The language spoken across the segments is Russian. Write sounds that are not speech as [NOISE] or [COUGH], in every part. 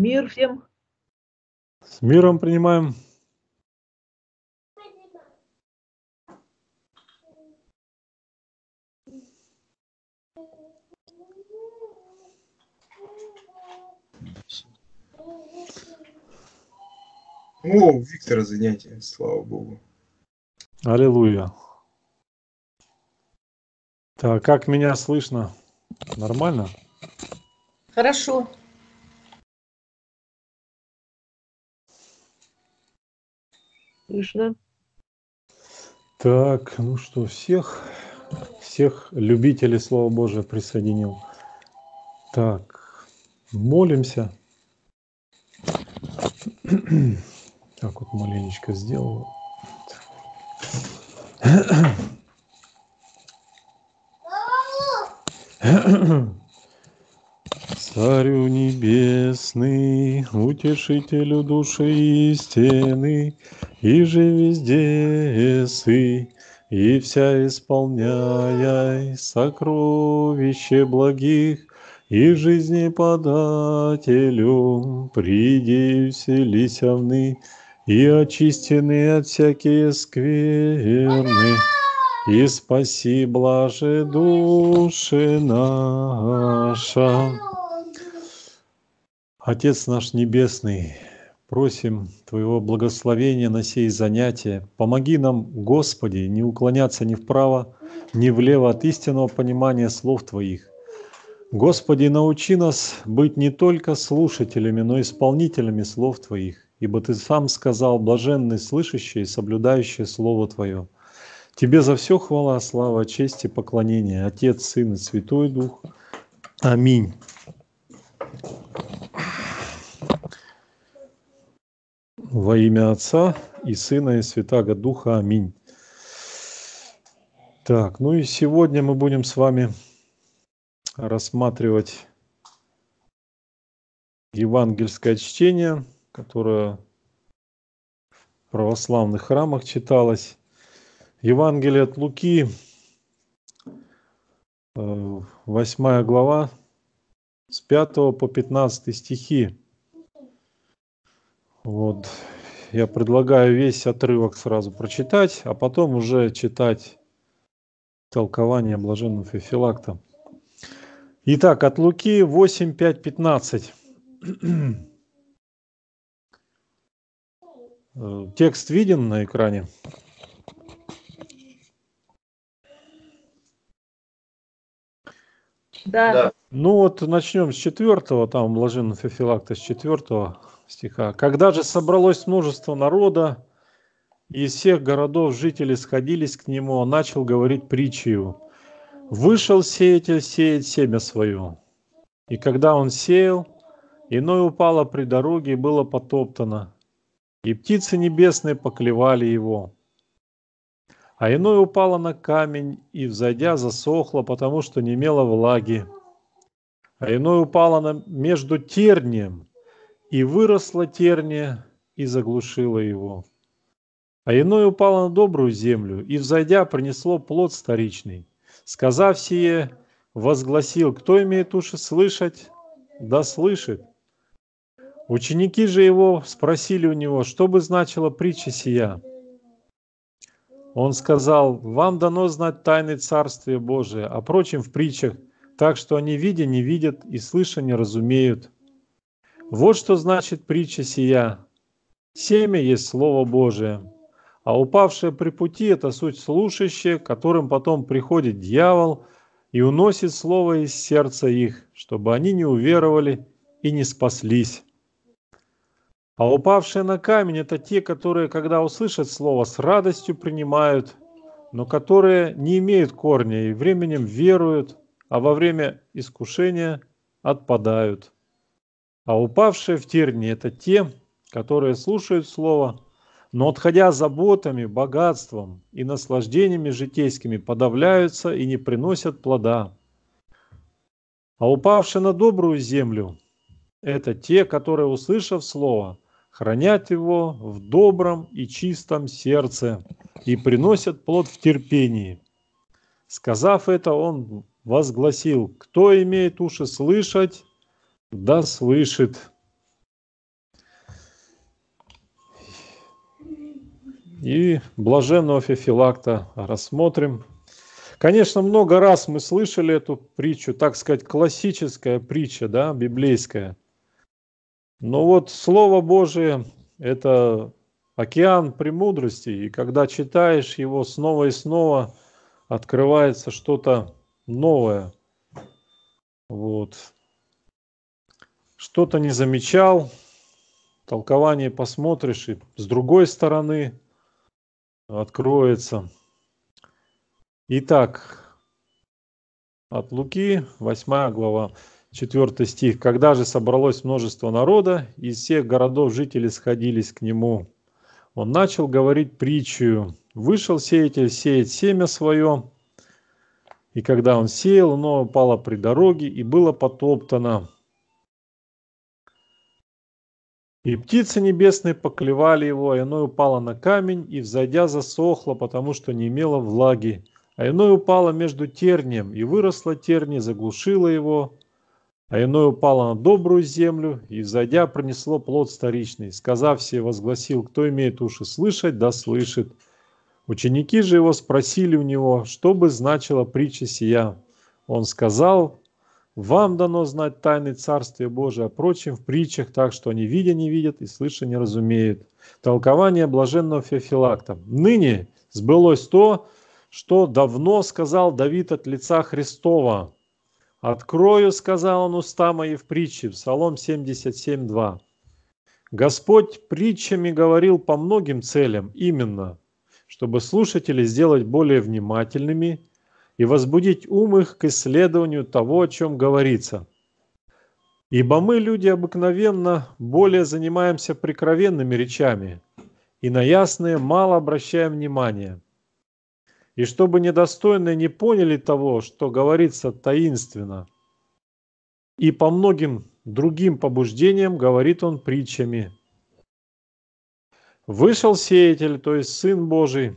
Мир всем. С миром принимаем. О, Виктора занятие, слава богу. Аллилуйя. Так, как меня слышно? Нормально? Хорошо. Кришна. Так, ну что, всех, всех любителей Слова Божия присоединил. Так, молимся. [CLEARS THROAT] Так вот маленечко сделал. [CLEARS THROAT] Царю небесный, утешителю души истины, и же везде сы, и вся исполняй сокровище благих, и жизни подателю приди вселися вны, и очистены от всякие скверны, и спаси блаже души наша. Отец наш Небесный, Просим Твоего благословения на сей занятие. Помоги нам, Господи, не уклоняться ни вправо, ни влево от истинного понимания слов Твоих. Господи, научи нас быть не только слушателями, но и исполнителями слов Твоих, ибо Ты сам сказал, блаженный слышащий и соблюдающий Слово Твое. Тебе за все хвала, слава, честь и поклонение, Отец, Сын и Святой Дух. Аминь. Во имя Отца и Сына и Святаго Духа. Аминь. Так, ну и сегодня мы будем с вами рассматривать евангельское чтение, которое в православных храмах читалось. Евангелие от Луки, 8 э, глава, с 5 по 15 стихи. Вот. Я предлагаю весь отрывок сразу прочитать, а потом уже читать толкование блаженного Фефилакта. Итак, от Луки 8, 5, 15. Текст виден на экране? Да. да. Ну вот начнем с четвертого, там блаженный Фефилакта с четвертого стиха. «Когда же собралось множество народа, из всех городов жители сходились к нему, он начал говорить притчу: Вышел сеятель сеять семя свое. И когда он сеял, иное упало при дороге и было потоптано, и птицы небесные поклевали его. А иное упало на камень и, взойдя, засохло, потому что не имело влаги. А иное упало на, между тернием и выросла терния, и заглушила его. А иное упало на добрую землю, и, взойдя, принесло плод старичный. Сказав сие, возгласил, кто имеет уши слышать, да слышит. Ученики же его спросили у него, что бы значила притча сия. Он сказал, вам дано знать тайны Царствия Божия, а прочим в притчах, так что они видя не видят и слыша не разумеют – вот что значит притча сия. Семя есть Слово Божие, а упавшее при пути – это суть слушающие, которым потом приходит дьявол и уносит Слово из сердца их, чтобы они не уверовали и не спаслись. А упавшие на камень – это те, которые, когда услышат Слово, с радостью принимают, но которые не имеют корня и временем веруют, а во время искушения отпадают – а упавшие в тернии – это те, которые слушают Слово, но, отходя заботами, богатством и наслаждениями житейскими, подавляются и не приносят плода. А упавшие на добрую землю – это те, которые, услышав Слово, хранят его в добром и чистом сердце и приносят плод в терпении. Сказав это, он возгласил, кто имеет уши слышать, да слышит. И блаженного Фефилакта рассмотрим. Конечно, много раз мы слышали эту притчу, так сказать, классическая притча, да, библейская. Но вот Слово Божие – это океан премудрости, и когда читаешь его снова и снова, открывается что-то новое. Вот что-то не замечал, толкование посмотришь, и с другой стороны откроется. Итак, от Луки, 8 глава, 4 стих. «Когда же собралось множество народа, и из всех городов жители сходились к нему, он начал говорить притчу. Вышел сеятель сеять семя свое, и когда он сеял, оно упало при дороге и было потоптано. И птицы небесные поклевали его, а иной упала на камень и, взойдя, засохла, потому что не имела влаги. А иной упала между тернием, и выросла терния, заглушила его. А иной упала на добрую землю, и, взойдя, принесло плод старичный. Сказав все, возгласил, кто имеет уши слышать, да слышит. Ученики же его спросили у него, что бы значила притча сия. Он сказал, вам дано знать тайны Царствия Божия, а прочим в притчах, так что они видя не видят и слыша не разумеют. Толкование блаженного Феофилакта. Ныне сбылось то, что давно сказал Давид от лица Христова. «Открою, — сказал он уста мои в притче» в Псалом 77.2. Господь притчами говорил по многим целям, именно, чтобы слушатели сделать более внимательными, и возбудить ум их к исследованию того, о чем говорится. Ибо мы, люди, обыкновенно более занимаемся прикровенными речами и на ясные мало обращаем внимания. И чтобы недостойные не поняли того, что говорится таинственно, и по многим другим побуждениям говорит он притчами. Вышел сеятель, то есть Сын Божий,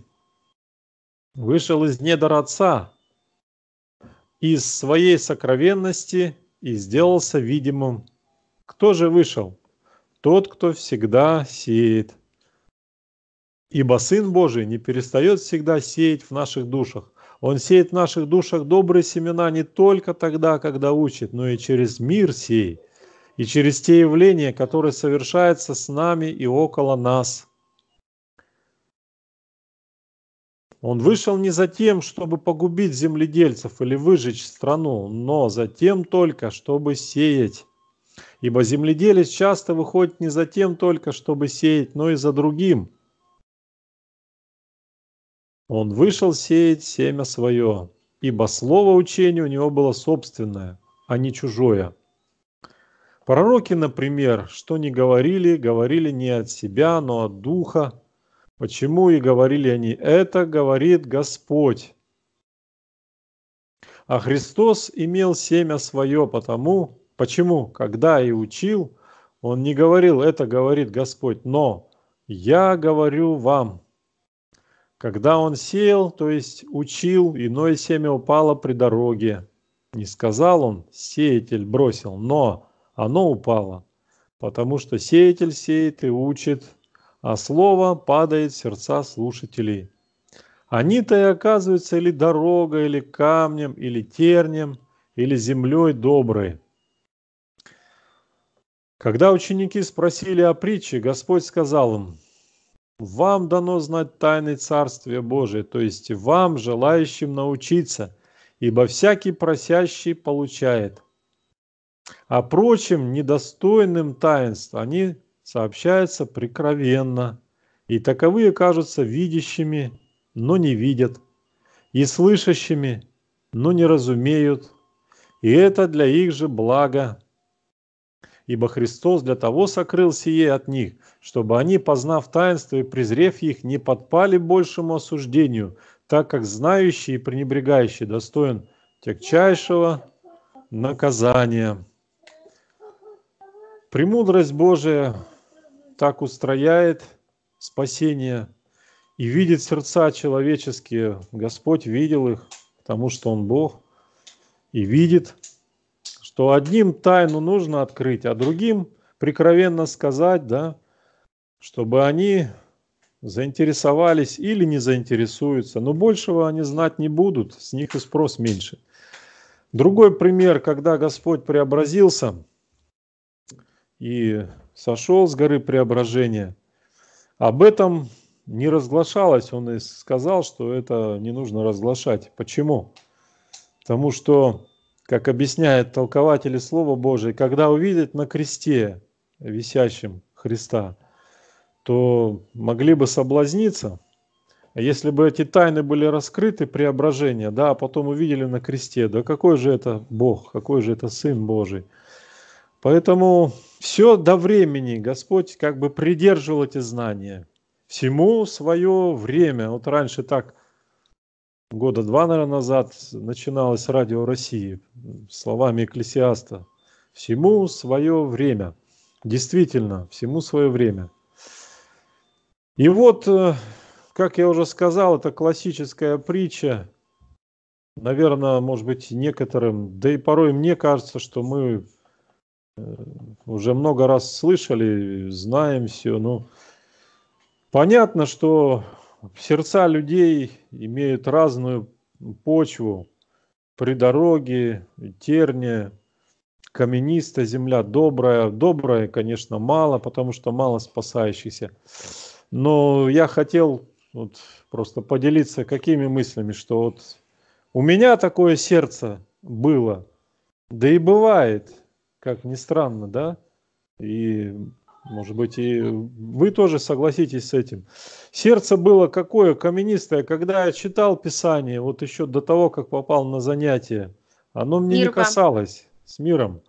вышел из недр Отца, из своей сокровенности и сделался видимым. Кто же вышел? Тот, кто всегда сеет. Ибо Сын Божий не перестает всегда сеять в наших душах. Он сеет в наших душах добрые семена не только тогда, когда учит, но и через мир сей, и через те явления, которые совершаются с нами и около нас – Он вышел не за тем, чтобы погубить земледельцев или выжечь страну, но за тем только, чтобы сеять. Ибо земледелец часто выходит не за тем только, чтобы сеять, но и за другим. Он вышел сеять семя свое, ибо слово учения у него было собственное, а не чужое. Пророки, например, что не говорили, говорили не от себя, но от Духа, Почему и говорили они, это говорит Господь. А Христос имел семя свое, потому, почему, когда и учил, он не говорил, это говорит Господь, но я говорю вам. Когда он сеял, то есть учил, иное семя упало при дороге. Не сказал он, сеятель бросил, но оно упало, потому что сеятель сеет и учит а слово падает в сердца слушателей. Они-то и оказываются или дорогой, или камнем, или тернем, или землей доброй. Когда ученики спросили о притче, Господь сказал им, «Вам дано знать тайны Царствия Божия, то есть вам, желающим научиться, ибо всякий просящий получает. А прочим, недостойным таинств, они сообщается прикровенно, и таковые кажутся видящими, но не видят, и слышащими, но не разумеют, и это для их же блага. Ибо Христос для того сокрыл сие от них, чтобы они, познав таинство и презрев их, не подпали большему осуждению, так как знающий и пренебрегающий достоин тягчайшего наказания. Премудрость Божия так устрояет спасение и видит сердца человеческие. Господь видел их, потому что Он Бог, и видит, что одним тайну нужно открыть, а другим прикровенно сказать, да, чтобы они заинтересовались или не заинтересуются, но большего они знать не будут, с них и спрос меньше. Другой пример, когда Господь преобразился, и сошел с горы преображения. Об этом не разглашалось, он и сказал, что это не нужно разглашать. Почему? Потому что, как объясняет толкователи Слова Божие, когда увидят на кресте висящим Христа, то могли бы соблазниться. А если бы эти тайны были раскрыты, преображение, да, а потом увидели на кресте, да какой же это Бог, какой же это Сын Божий – Поэтому все до времени Господь как бы придерживал эти знания. Всему свое время. Вот раньше так, года два, наверное, назад, начиналось радио России, словами экклесиаста. Всему свое время. Действительно, всему свое время. И вот, э, как я уже сказал, это классическая притча. Наверное, может быть, некоторым, да и порой мне кажется, что мы Э, уже много раз слышали, знаем все, но ну, понятно, что сердца людей имеют разную почву. При дороге, терне, каменистая земля, добрая. Добрая, конечно, мало, потому что мало спасающихся. Но я хотел вот просто поделиться какими мыслями, что вот у меня такое сердце было, да и бывает – как ни странно, да? И, может быть, и вы тоже согласитесь с этим. Сердце было какое каменистое, когда я читал Писание, вот еще до того, как попал на занятие. Оно мне Мир не касалось с миром.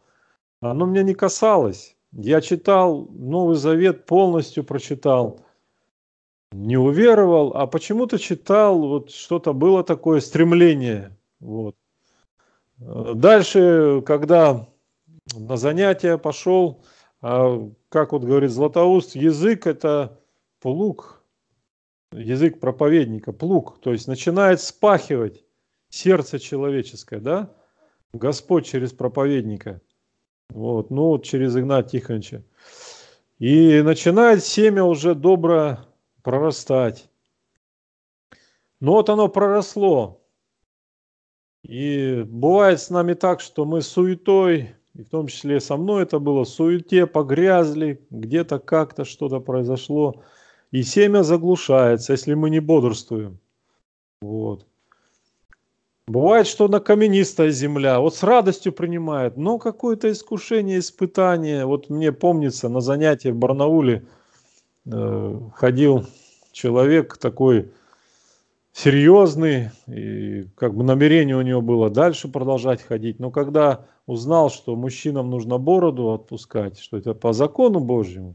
Оно мне не касалось. Я читал Новый Завет, полностью прочитал. Не уверовал, а почему-то читал, вот что-то было такое стремление. Вот. Дальше, когда на занятия пошел. А как вот говорит Златоуст, язык это плуг, язык проповедника, плуг, то есть начинает спахивать сердце человеческое, да? Господь через проповедника, вот, ну вот через Игнат Тихоновича. И начинает семя уже добро прорастать. Но ну вот оно проросло. И бывает с нами так, что мы суетой, и в том числе со мной это было в суете, погрязли, где-то как-то что-то произошло. И семя заглушается, если мы не бодрствуем. Вот. Бывает, что на каменистая земля, вот с радостью принимает, но какое-то искушение, испытание. Вот мне помнится, на занятии в Барнауле э, ходил человек такой, серьезный, и как бы намерение у него было дальше продолжать ходить. Но когда узнал, что мужчинам нужно бороду отпускать, что это по закону Божьему,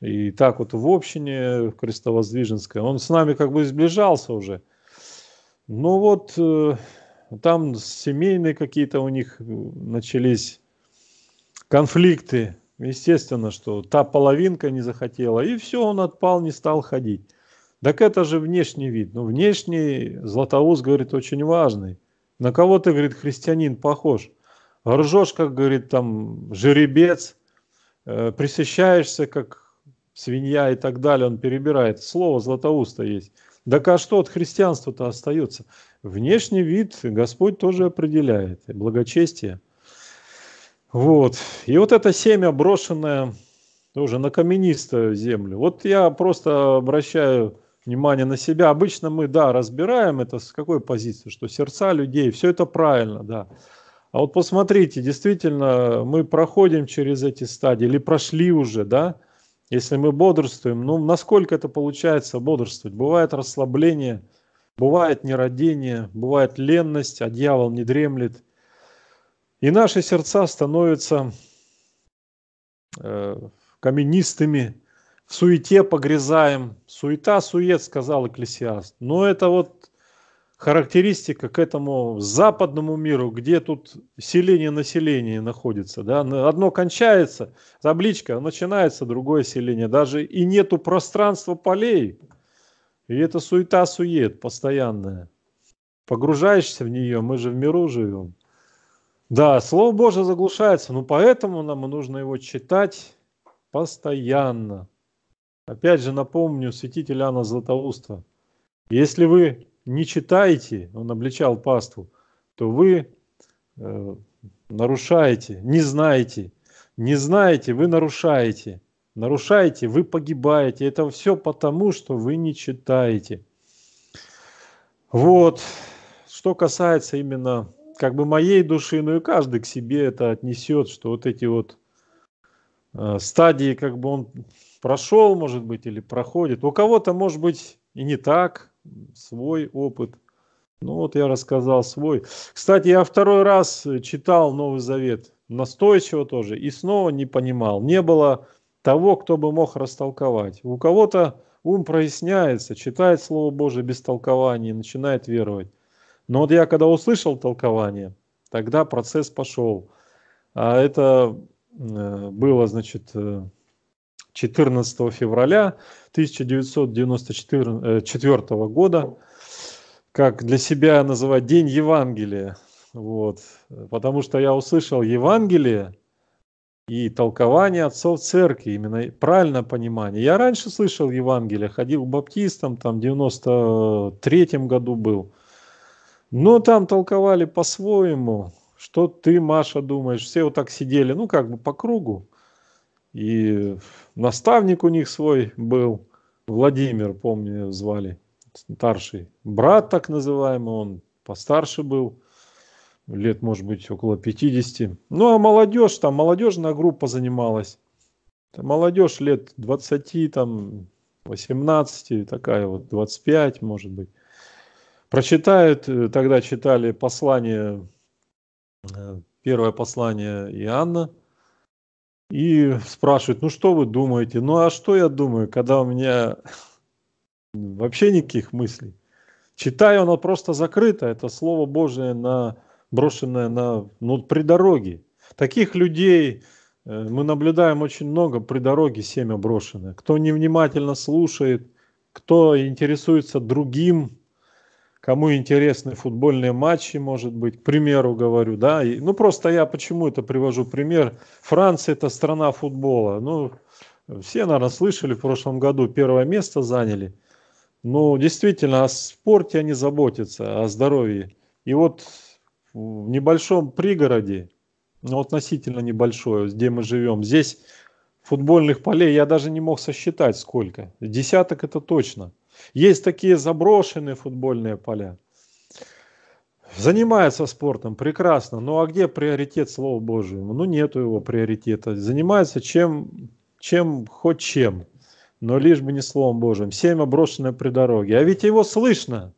и так вот в общине в Крестовоздвиженской, он с нами как бы сближался уже. но ну вот э, там семейные какие-то у них э, начались конфликты. Естественно, что та половинка не захотела, и все, он отпал, не стал ходить. Так это же внешний вид. Ну, внешний, Златоуст говорит, очень важный. На кого ты, говорит, христианин похож? Ржешь, как, говорит, там, жеребец, э, присыщаешься, как свинья и так далее. Он перебирает. Слово Златоуста есть. Так а что от христианства-то остается? Внешний вид Господь тоже определяет. Благочестие. Вот. И вот это семя, брошенное тоже на каменистую землю. Вот я просто обращаю внимание на себя. Обычно мы, да, разбираем это с какой позиции, что сердца людей, все это правильно, да. А вот посмотрите, действительно, мы проходим через эти стадии или прошли уже, да, если мы бодрствуем, ну, насколько это получается бодрствовать? Бывает расслабление, бывает нерадение, бывает ленность, а дьявол не дремлет. И наши сердца становятся э, каменистыми, в суете погрязаем. Суета, сует, сказал Экклесиаст. Но это вот характеристика к этому западному миру, где тут селение населения находится. Да? Одно кончается, табличка, начинается другое селение. Даже и нету пространства полей. И это суета-сует постоянная. Погружаешься в нее, мы же в миру живем. Да, Слово Божие заглушается, но поэтому нам нужно его читать постоянно. Опять же напомню святителя Анна Златоуста. Если вы не читаете, он обличал паству, то вы э, нарушаете, не знаете. Не знаете, вы нарушаете. Нарушаете, вы погибаете. Это все потому, что вы не читаете. Вот. Что касается именно как бы моей души, ну и каждый к себе это отнесет, что вот эти вот э, стадии, как бы он прошел, может быть, или проходит. У кого-то, может быть, и не так, свой опыт. Ну вот я рассказал свой. Кстати, я второй раз читал Новый Завет, настойчиво тоже, и снова не понимал. Не было того, кто бы мог растолковать. У кого-то ум проясняется, читает Слово Божие без толкования, начинает веровать. Но вот я когда услышал толкование, тогда процесс пошел. А это э, было, значит, э, 14 февраля 1994 э, года, как для себя называть День Евангелия. Вот. Потому что я услышал Евангелие и толкование отцов церкви, именно правильное понимание. Я раньше слышал Евангелие, ходил к баптистам, там в 93 году был. Но там толковали по-своему, что ты, Маша, думаешь. Все вот так сидели, ну как бы по кругу. И наставник у них свой был, Владимир, помню, звали, старший брат так называемый, он постарше был, лет, может быть, около 50. Ну, а молодежь, там молодежная группа занималась. Там молодежь лет 20, там 18, такая вот 25, может быть. Прочитают, э, тогда читали послание, э, первое послание Иоанна – и спрашивают, ну что вы думаете? Ну а что я думаю, когда у меня [LAUGHS] вообще никаких мыслей? Читаю, оно просто закрыто, это Слово Божие, на, брошенное на, ну, при дороге. Таких людей э, мы наблюдаем очень много, при дороге семя брошенное. Кто невнимательно слушает, кто интересуется другим, кому интересны футбольные матчи, может быть, к примеру говорю, да, и, ну просто я почему это привожу пример, Франция это страна футбола, ну все, наверное, слышали, в прошлом году первое место заняли, ну действительно о спорте они заботятся, о здоровье, и вот в небольшом пригороде, ну относительно небольшое, где мы живем, здесь футбольных полей я даже не мог сосчитать сколько, десяток это точно – есть такие заброшенные футбольные поля. Занимается спортом, прекрасно. Ну а где приоритет Слову Божьему? Ну нету его приоритета. Занимается чем, чем хоть чем, но лишь бы не Словом Божьим. Семя брошенное при дороге. А ведь его слышно.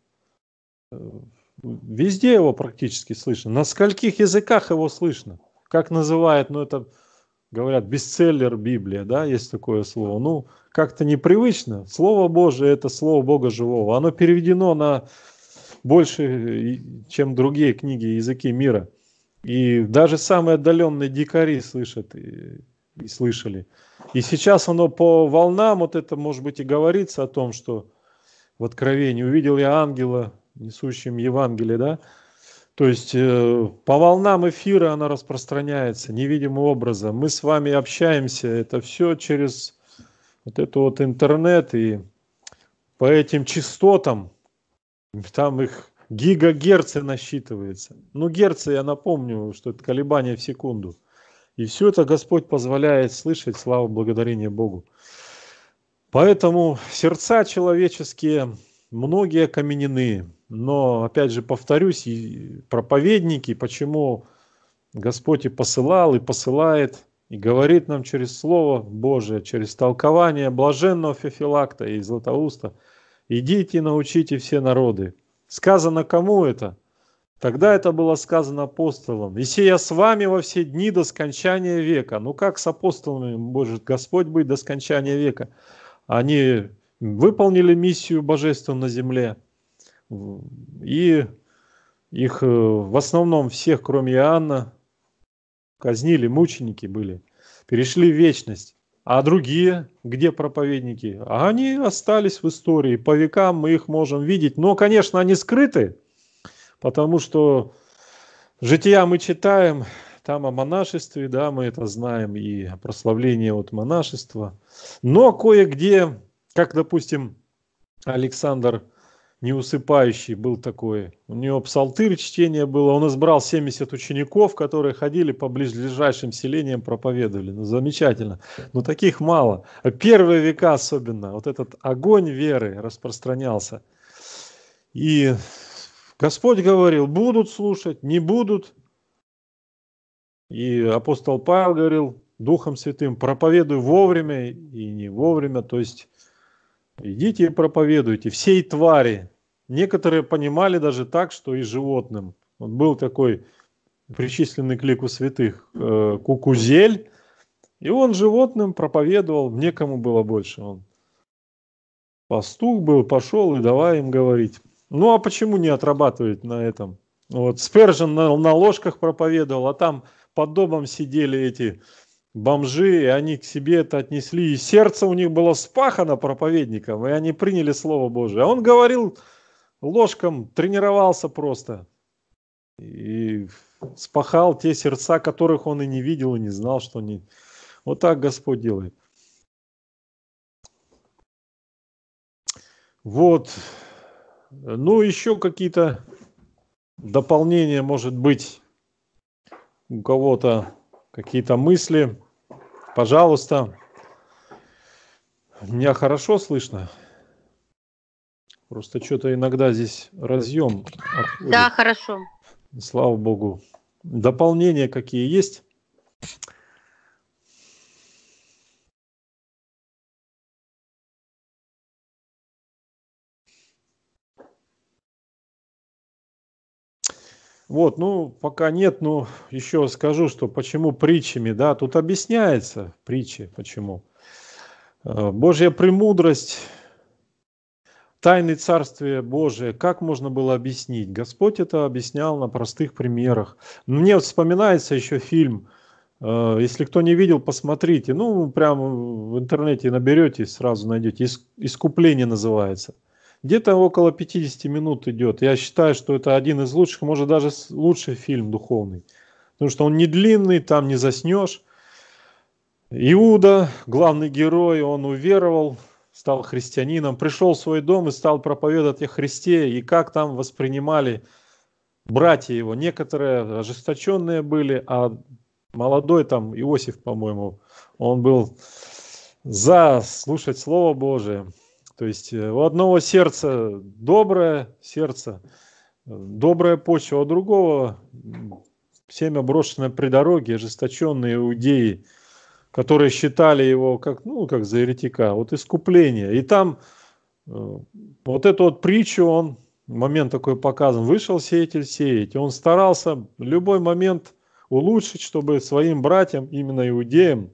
Везде его практически слышно. На скольких языках его слышно? Как называют, ну это говорят, бестселлер Библия, да, есть такое слово. Ну, как-то непривычно. Слово Божие – это слово Бога живого. Оно переведено на больше, э, чем другие книги языки мира. И даже самые отдаленные дикари слышат и, и слышали. И сейчас оно по волнам, вот это, может быть, и говорится о том, что в Откровении увидел я ангела, несущим Евангелие, да, то есть э, по волнам эфира она распространяется невидимым образом. Мы с вами общаемся, это все через вот этот вот интернет и по этим частотам, там их гигагерцы насчитывается. Ну, герцы, я напомню, что это колебания в секунду. И все это Господь позволяет слышать, слава благодарение Богу. Поэтому сердца человеческие многие окаменены. Но, опять же, повторюсь, и проповедники, почему Господь и посылал, и посылает, и говорит нам через Слово Божие, через толкование блаженного Фефилакта и Златоуста, «Идите и научите все народы». Сказано кому это? Тогда это было сказано апостолам. «И я с вами во все дни до скончания века». Ну как с апостолами может Господь быть до скончания века? Они выполнили миссию божественную на земле. И их э, в основном всех, кроме Иоанна, казнили, мученики были, перешли в вечность. А другие, где проповедники? А они остались в истории, по векам мы их можем видеть. Но, конечно, они скрыты, потому что жития мы читаем, там о монашестве, да, мы это знаем, и прославление от монашества. Но кое-где как, допустим, Александр неусыпающий был такой. У него псалтырь чтение было. Он избрал 70 учеников, которые ходили по ближайшим селениям, проповедовали. Ну, замечательно. Но таких мало. А первые века особенно. Вот этот огонь веры распространялся. И Господь говорил, будут слушать, не будут. И апостол Павел говорил, Духом Святым, проповедуй вовремя и не вовремя. То есть Идите и проповедуйте всей твари. Некоторые понимали даже так, что и животным. Вот был такой причисленный к лику святых э, Кукузель, и он животным проповедовал, некому было больше. Он пастух был, пошел и давай им говорить. Ну а почему не отрабатывать на этом? Вот Спержин на, на ложках проповедовал, а там под домом сидели эти бомжи, и они к себе это отнесли, и сердце у них было спахано проповедником, и они приняли Слово Божие. А он говорил ложкам, тренировался просто. И спахал те сердца, которых он и не видел, и не знал, что они... Вот так Господь делает. Вот. Ну, еще какие-то дополнения, может быть, у кого-то какие-то мысли. Пожалуйста. Меня хорошо слышно? Просто что-то иногда здесь разъем. Отходит. Да, хорошо. Слава богу. Дополнения какие есть? Вот, ну, пока нет, но еще скажу, что почему притчами, да, тут объясняется притчи, почему. Э, Божья премудрость, тайны Царствия Божия, как можно было объяснить? Господь это объяснял на простых примерах. Мне вспоминается еще фильм, э, если кто не видел, посмотрите, ну, прямо в интернете наберете, сразу найдете, «Искупление» называется – где-то около 50 минут идет. Я считаю, что это один из лучших, может даже лучший фильм духовный. Потому что он не длинный, там не заснешь. Иуда, главный герой, он уверовал, стал христианином, пришел в свой дом и стал проповедовать о Христе, и как там воспринимали братья его. Некоторые ожесточенные были, а молодой там Иосиф, по-моему, он был за слушать Слово Божие. То есть э, у одного сердца доброе сердце, э, добрая почва, у другого семя брошенное при дороге, ожесточенные иудеи, которые считали его как, ну, как за еретика, вот искупление. И там э, вот эту вот притчу он, момент такой показан, вышел сеятель сеять, он старался любой момент улучшить, чтобы своим братьям, именно иудеям,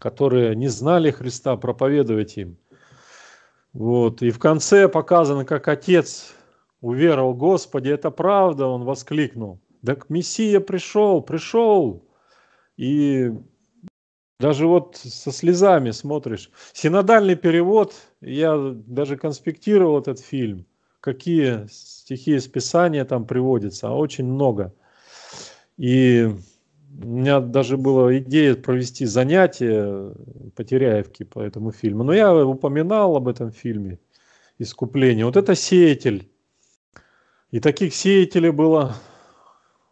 которые не знали Христа, проповедовать им. Вот. И в конце показано, как отец уверовал, Господи, это правда, он воскликнул. Так Мессия пришел, пришел. И даже вот со слезами смотришь. Синодальный перевод, я даже конспектировал этот фильм, какие стихи из Писания там приводятся, а очень много. И у меня даже была идея провести занятие по Теряевке по этому фильму. Но я упоминал об этом фильме «Искупление». Вот это «Сеятель». И таких сеятелей было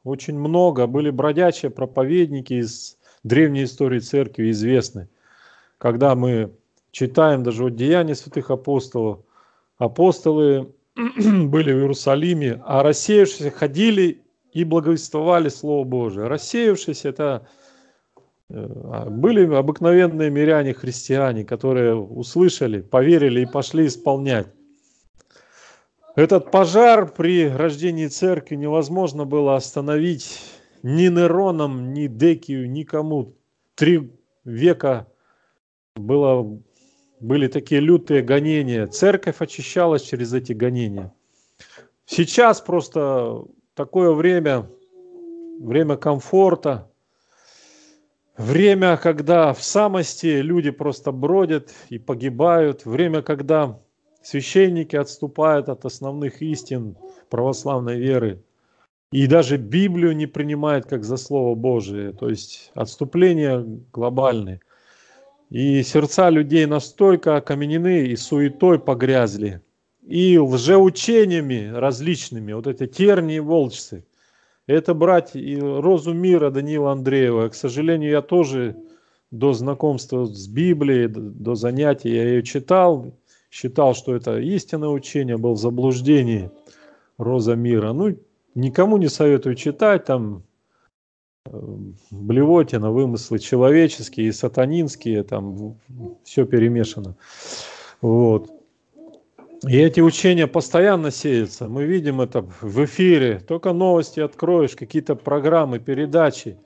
очень много. Были бродячие проповедники из древней истории церкви известны. Когда мы читаем даже вот деяния святых апостолов, апостолы [CLEARS THROAT] были в Иерусалиме, а рассеявшиеся ходили и благовествовали Слово Божие. Рассеявшись, это э, а, были обыкновенные миряне-христиане, которые услышали, поверили и пошли исполнять. Этот пожар при рождении церкви невозможно было остановить ни Нероном, ни Декию, никому. Три века было, были такие лютые гонения. Церковь очищалась через эти гонения. Сейчас просто такое время, время комфорта, время, когда в самости люди просто бродят и погибают, время, когда священники отступают от основных истин православной веры и даже Библию не принимают как за Слово Божие, то есть отступление глобальное. И сердца людей настолько окаменены и суетой погрязли – и лжеучениями различными, вот эти тернии волчцы. Это брать и розу мира Данила Андреева. К сожалению, я тоже до знакомства с Библией, до занятий я ее читал, считал, что это истинное учение, был в заблуждении роза мира. Ну, никому не советую читать, там эм, блевотина, вымыслы человеческие и сатанинские, там все перемешано. Вот. И эти учения постоянно сеются. Мы видим это в эфире. Только новости откроешь, какие-то программы, передачи.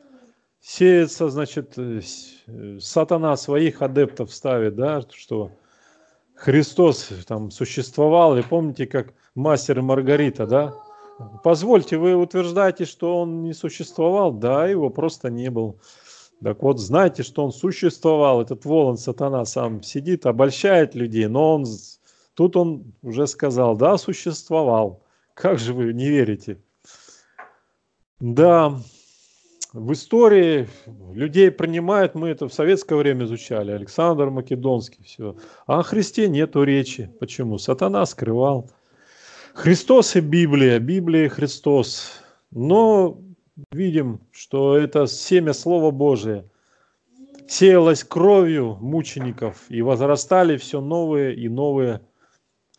Сеется, значит, э, э, сатана своих адептов ставит, да, что Христос там существовал. И помните, как мастер Маргарита, да? Позвольте, вы утверждаете, что он не существовал? Да, его просто не было. Так вот, знаете, что он существовал, этот волан сатана сам сидит, обольщает людей, но он Тут он уже сказал, да, существовал. Как же вы не верите? Да, в истории людей принимают, мы это в советское время изучали, Александр Македонский, все. А о Христе нету речи. Почему? Сатана скрывал. Христос и Библия, Библия и Христос. Но видим, что это семя Слова Божия сеялось кровью мучеников, и возрастали все новые и новые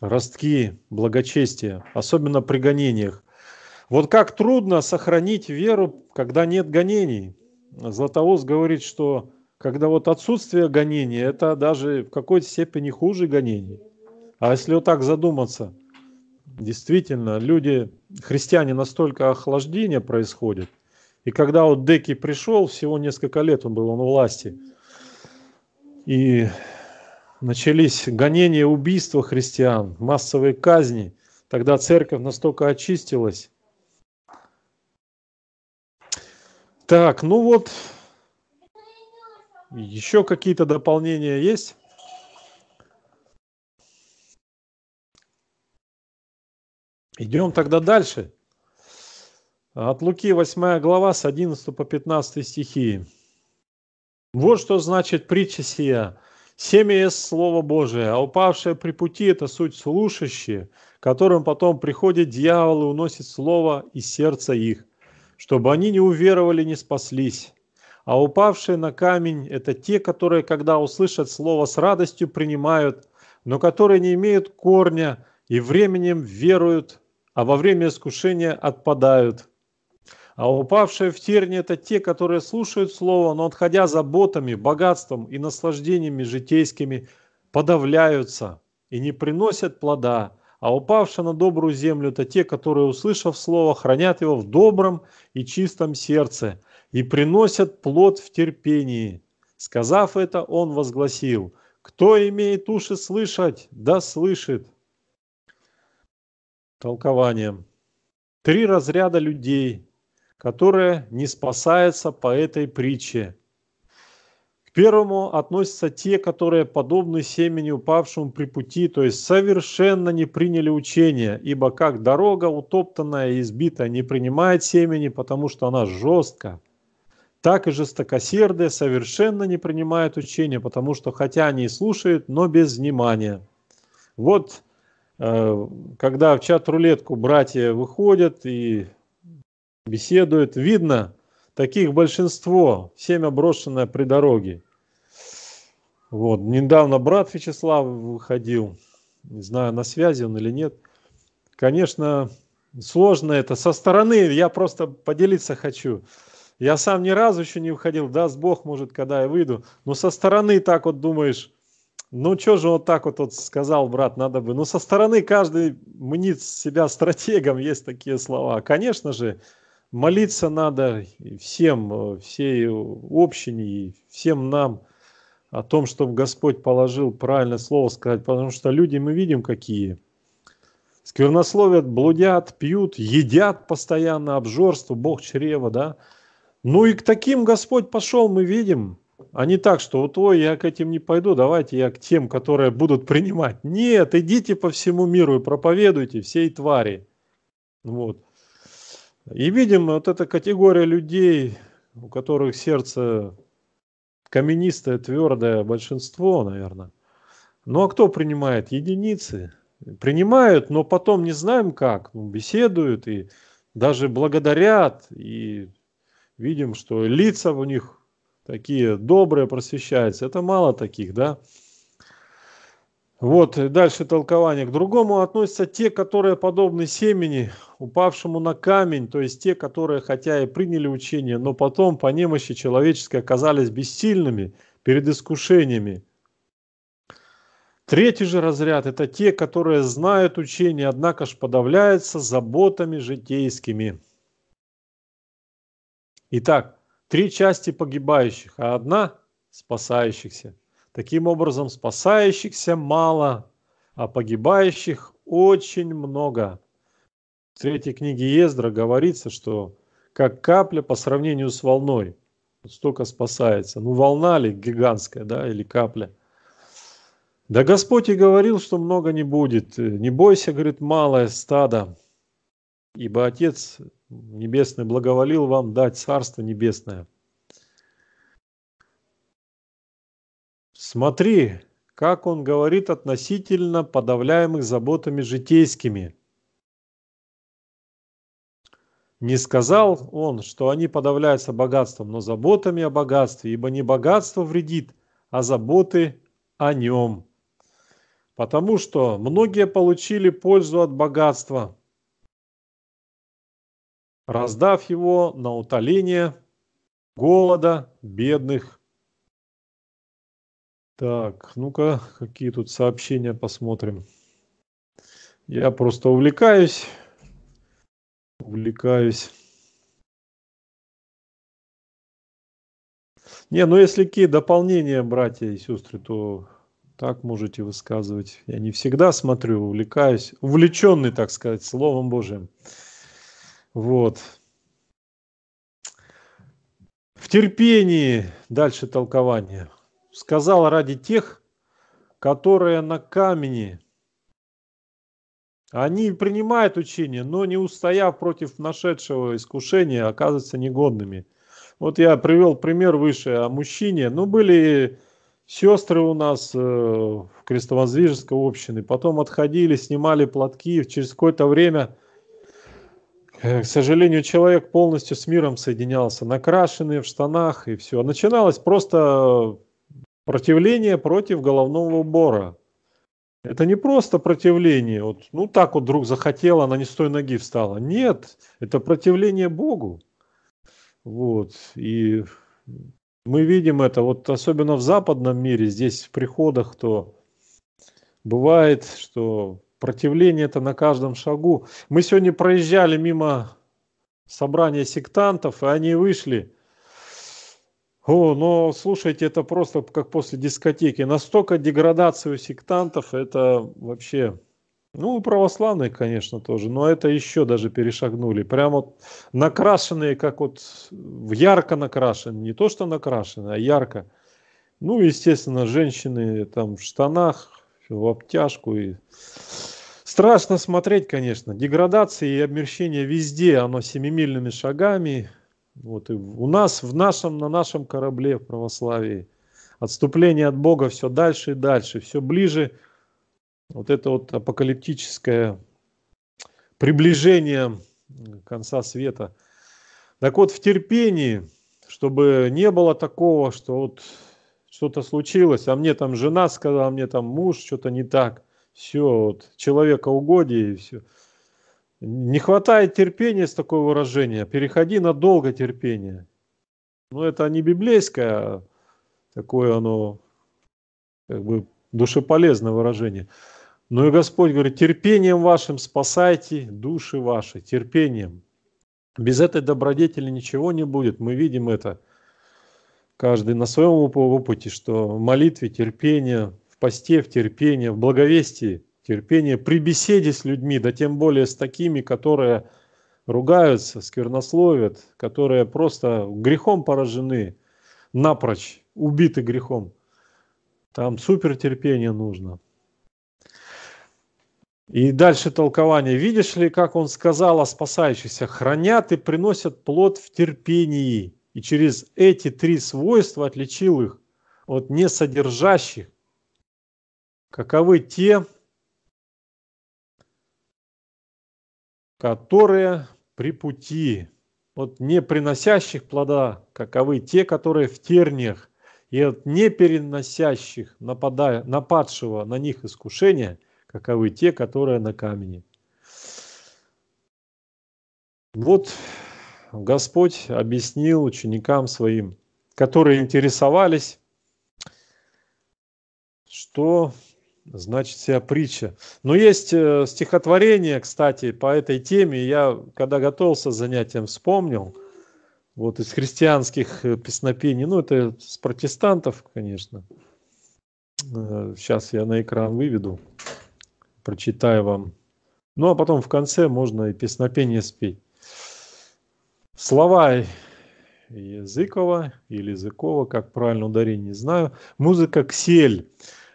ростки благочестия, особенно при гонениях. Вот как трудно сохранить веру, когда нет гонений. Златоуст говорит, что когда вот отсутствие гонения, это даже в какой-то степени хуже гонений. А если вот так задуматься, действительно, люди, христиане, настолько охлаждение происходит. И когда вот Деки пришел, всего несколько лет он был он у власти, и начались гонения, убийства христиан, массовые казни. Тогда церковь настолько очистилась. Так, ну вот, еще какие-то дополнения есть? Идем тогда дальше. От Луки 8 глава с 11 по 15 стихи. Вот что значит притча сия. Семя есть Слово Божие, а упавшее при пути – это суть слушающие, которым потом приходит дьявол и уносит Слово и сердца их, чтобы они не уверовали, не спаслись. А упавшие на камень – это те, которые, когда услышат Слово, с радостью принимают, но которые не имеют корня и временем веруют, а во время искушения отпадают – а упавшие в тернии – это те, которые слушают Слово, но отходя заботами, богатством и наслаждениями житейскими, подавляются и не приносят плода. А упавшие на добрую землю – это те, которые, услышав Слово, хранят его в добром и чистом сердце и приносят плод в терпении. Сказав это, он возгласил – кто имеет уши слышать, да слышит. Толкование. Три разряда людей которое не спасается по этой притче. К первому относятся те, которые подобны семени упавшему при пути, то есть совершенно не приняли учения, ибо как дорога утоптанная и избитая не принимает семени, потому что она жестко, так и жестокосердые совершенно не принимают учения, потому что хотя они и слушают, но без внимания. Вот э, когда в чат-рулетку братья выходят и беседуют. Видно, таких большинство, семя брошенное при дороге. Вот, недавно брат Вячеслав выходил, не знаю, на связи он или нет. Конечно, сложно это. Со стороны я просто поделиться хочу. Я сам ни разу еще не выходил, даст Бог, может, когда я выйду. Но со стороны так вот думаешь, ну что же вот так вот, вот сказал брат, надо бы. Ну со стороны каждый мнит себя стратегом, есть такие слова. Конечно же, молиться надо всем, э, всей общине всем нам о том, чтобы Господь положил правильное слово сказать, потому что люди мы видим какие. Сквернословят, блудят, пьют, едят постоянно, обжорство, бог чрева, да. Ну и к таким Господь пошел, мы видим, а не так, что вот, ой, я к этим не пойду, давайте я к тем, которые будут принимать. Нет, идите по всему миру и проповедуйте всей твари. Вот. И, видим, вот эта категория людей, у которых сердце каменистое, твердое, большинство, наверное. Ну а кто принимает? Единицы. Принимают, но потом не знаем как. Ну, беседуют и даже благодарят. И видим, что лица у них такие добрые, просвещаются. Это мало таких, да? Вот, э, дальше толкование. К другому относятся те, которые подобны семени, упавшему на камень, то есть те, которые хотя и приняли учение, но потом по немощи человеческой оказались бессильными перед искушениями. Третий же разряд – это те, которые знают учение, однако ж подавляются заботами житейскими. Итак, три части погибающих, а одна – спасающихся – Таким образом, спасающихся мало, а погибающих очень много. В третьей книге Ездра говорится, что как капля по сравнению с волной. Столько спасается. Ну, волна ли гигантская, да, или капля. Да Господь и говорил, что много не будет. Не бойся, говорит, малое стадо, ибо Отец Небесный благоволил вам дать Царство Небесное – Смотри, как он говорит относительно подавляемых заботами житейскими. Не сказал он, что они подавляются богатством, но заботами о богатстве, ибо не богатство вредит, а заботы о нем. Потому что многие получили пользу от богатства, раздав его на утоление голода бедных так, ну-ка, какие тут сообщения посмотрим. Я просто увлекаюсь. Увлекаюсь. Не, ну если какие дополнения, братья и сестры, то так можете высказывать. Я не всегда смотрю, увлекаюсь. Увлеченный, так сказать, Словом Божьим. Вот. В терпении дальше толкование сказал ради тех, которые на камне. Они принимают учение, но не устояв против нашедшего искушения, оказываются негодными. Вот я привел пример выше о мужчине. Ну, были сестры у нас э, в Крестовоздвиженской общины, потом отходили, снимали платки, через какое-то время, э, к сожалению, человек полностью с миром соединялся, накрашенный в штанах и все. Начиналось просто Противление против головного убора. Это не просто противление, вот, ну так вот вдруг захотела, она не с той ноги встала. Нет, это противление Богу. Вот, и мы видим это, вот особенно в западном мире, здесь в приходах, то бывает, что противление это на каждом шагу. Мы сегодня проезжали мимо собрания сектантов, и они вышли – о, но слушайте, это просто как после дискотеки. Настолько деградация у сектантов, это вообще... Ну, и православные, конечно, тоже, но это еще даже перешагнули. Прям вот накрашенные, как вот ярко накрашены, не то что накрашены, а ярко. Ну, естественно, женщины там в штанах, в обтяжку. И... Страшно смотреть, конечно. Деградация и обмерщение везде, оно семимильными шагами. Вот и у нас, в нашем, на нашем корабле в православии отступление от Бога все дальше и дальше, все ближе. Вот это вот апокалиптическое приближение конца света. Так вот, в терпении, чтобы не было такого, что вот что-то случилось, а мне там жена сказала, а мне там муж, что-то не так. Все, вот, человека угодие и все. Не хватает терпения, с такое выражение. Переходи на долго терпение. Но ну, это не библейское, а такое оно как бы душеполезное выражение. Ну и Господь говорит, терпением вашим спасайте души ваши, терпением. Без этой добродетели ничего не будет. Мы видим это каждый на своем опыте, что в молитве терпение, в посте в терпение, в благовестии – терпение при беседе с людьми, да тем более с такими, которые ругаются, сквернословят, которые просто грехом поражены, напрочь убиты грехом. Там супер терпение нужно. И дальше толкование. Видишь ли, как он сказал о спасающихся? Хранят и приносят плод в терпении. И через эти три свойства отличил их от несодержащих. Каковы те, которые при пути, вот не приносящих плода, каковы те, которые в терниях, и от не переносящих нападая, нападшего на них искушения, каковы те, которые на камне. Вот Господь объяснил ученикам своим, которые интересовались, что значит вся притча. Но есть э, стихотворение, кстати, по этой теме. Я, когда готовился к занятиям, вспомнил. Вот из христианских э, песнопений. Ну, это с протестантов, конечно. Сейчас э, я на экран выведу, прочитаю вам. Ну, а потом в конце можно и песнопение спеть. Слова Языкова или Языкова, как правильно ударение, не знаю. Музыка «Ксель».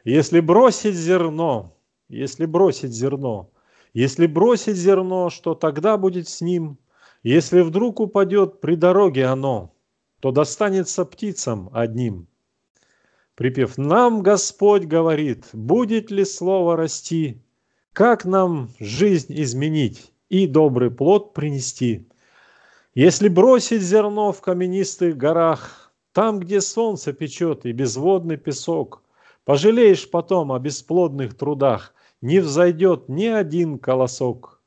Если бросить зерно, если бросить зерно, если бросить зерно, что тогда будет с ним? Если вдруг упадет при дороге оно, то достанется птицам одним. Припев «Нам Господь говорит, будет ли слово расти, как нам жизнь изменить и добрый плод принести? Если бросить зерно в каменистых горах, там, где солнце печет и безводный песок – Пожалеешь потом о бесплодных трудах, не взойдет ни один колосок.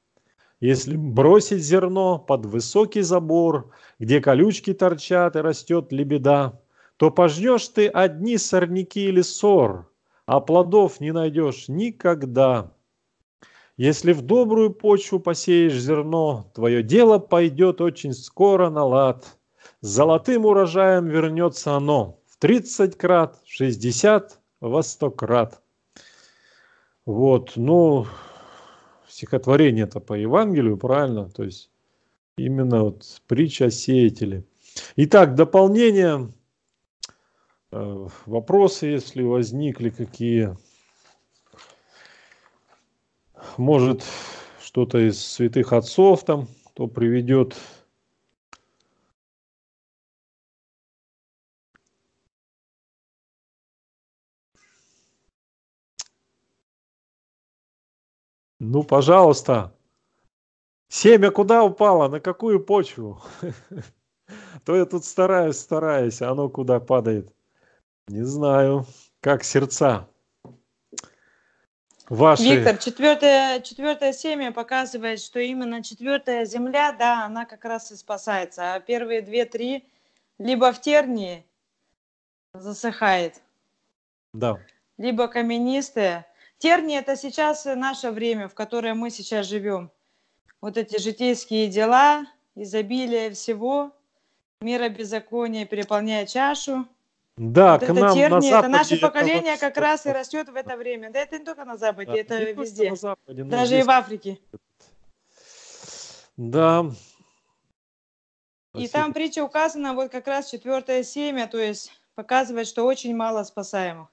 Если бросить зерно под высокий забор, где колючки торчат и растет лебеда, то пожнешь ты одни сорняки или сор, а плодов не найдешь никогда. Если в добрую почву посеешь зерно, твое дело пойдет очень скоро на лад. С золотым урожаем вернется оно в 30 крат, 60 во сто крат. Вот, ну, стихотворение это по Евангелию, правильно? То есть именно вот притча о Итак, дополнение, э, вопросы, если возникли какие. Может, что-то из святых отцов там, кто приведет Ну, пожалуйста. Семя куда упало? На какую почву? [LAUGHS] То я тут стараюсь, стараюсь, а оно куда падает? Не знаю. Как сердца. Ваши. Виктор, четвертое, четвертое семя показывает, что именно четвертая земля, да, она как раз и спасается. А первые две-три либо в тернии засыхает, да. либо каменистая тернии – это сейчас наше время, в которое мы сейчас живем. Вот эти житейские дела, изобилие всего, мира беззакония переполняет чашу. Да, вот к это нам тернии, на Западе, это наше поколение это... как раз и растет в это время. Да это не только на Западе, да, это везде, на Западе, даже здесь... и в Африке. Да. Спасибо. И там притча указана, вот как раз четвертое семя, то есть показывает, что очень мало спасаемых.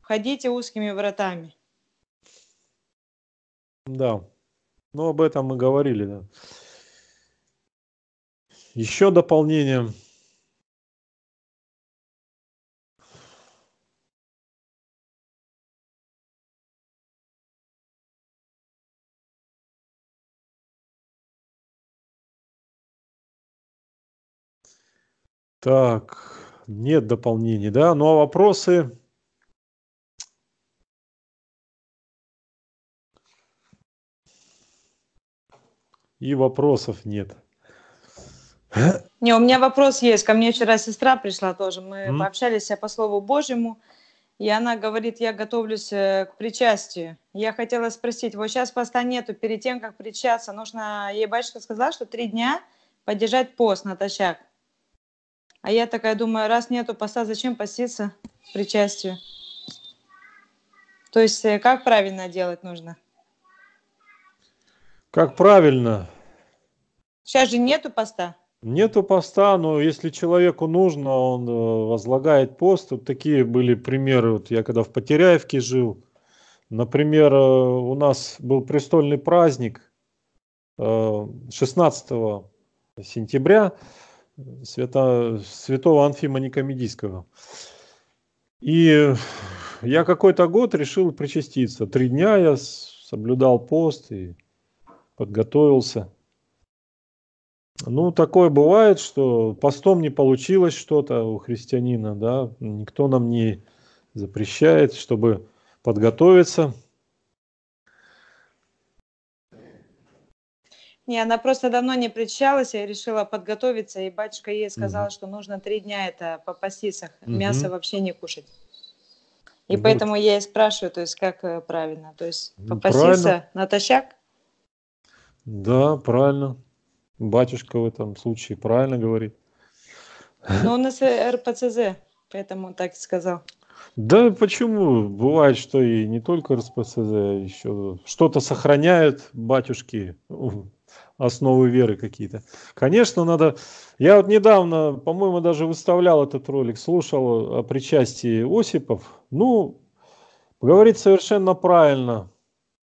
Входите узкими вратами. Да. Ну, об этом мы говорили, да. Еще дополнение. Так, нет дополнений, да? Ну а вопросы и вопросов нет. Не, у меня вопрос есть. Ко мне вчера сестра пришла тоже. Мы mm. пообщались по Слову Божьему. И она говорит, я готовлюсь э, к причастию. Я хотела спросить, вот сейчас поста нету, перед тем, как причаться, нужно, ей батюшка сказала, что три дня поддержать пост натощак. А я такая думаю, раз нету поста, зачем поститься к причастию? То есть э, как правильно делать нужно? Как правильно? Сейчас же нету поста. Нету поста, но если человеку нужно, он э, возлагает пост. Вот такие были примеры. Вот я когда в Потеряевке жил, например, э, у нас был престольный праздник 16 э, сентября свято, святого Анфима Никомедийского. И я какой-то год решил причаститься. Три дня я соблюдал пост и подготовился. Ну, такое бывает, что постом не получилось что-то у христианина, да, никто нам не запрещает, чтобы подготовиться. Не, она просто давно не причащалась, я решила подготовиться, и батюшка ей сказал, угу. что нужно три дня это по угу. А мясо вообще не кушать. И ну, поэтому я и спрашиваю, то есть как э, правильно, то есть ну, попаситься правильно. натощак? Да, правильно. Батюшка в этом случае правильно говорит. Но у нас РПЦЗ, поэтому так и сказал. Да почему? Бывает, что и не только РПЦЗ, а еще что-то сохраняют батюшки, основы веры какие-то. Конечно, надо... Я вот недавно, по-моему, даже выставлял этот ролик, слушал о причастии Осипов. Ну, говорит совершенно правильно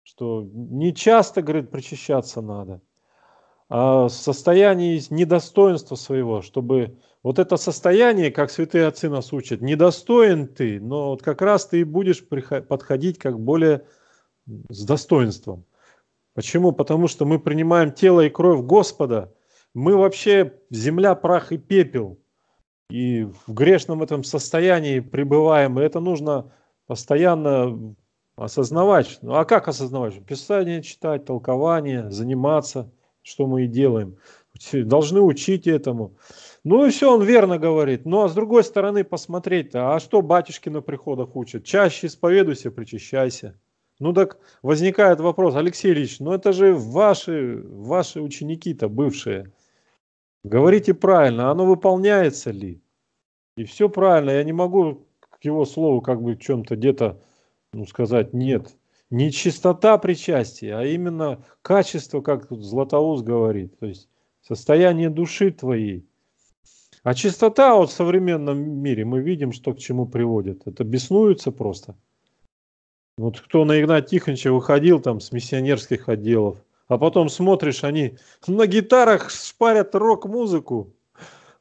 что не часто, говорит, причащаться надо, а состояние недостоинства своего, чтобы вот это состояние, как святые отцы нас учат, недостоин ты, но вот как раз ты и будешь подходить как более с достоинством. Почему? Потому что мы принимаем тело и кровь Господа. Мы вообще земля, прах и пепел. И в грешном этом состоянии пребываем. И это нужно постоянно Осознавать. Ну а как осознавать? Писание читать, толкование, заниматься, что мы и делаем. Должны учить этому. Ну и все, он верно говорит. Ну а с другой стороны посмотреть-то, а что батюшки на приходах учат? Чаще исповедуйся, причащайся. Ну так возникает вопрос, Алексей Ильич, ну это же ваши, ваши ученики-то бывшие. Говорите правильно, оно выполняется ли? И все правильно, я не могу к его слову как бы в чем-то где-то ну, сказать нет. Не чистота причастия, а именно качество, как тут Златоуст говорит, то есть состояние души твоей. А чистота вот в современном мире, мы видим, что к чему приводит. Это беснуется просто. Вот кто на Игнат Тихоновича выходил там с миссионерских отделов, а потом смотришь, они на гитарах спарят рок-музыку.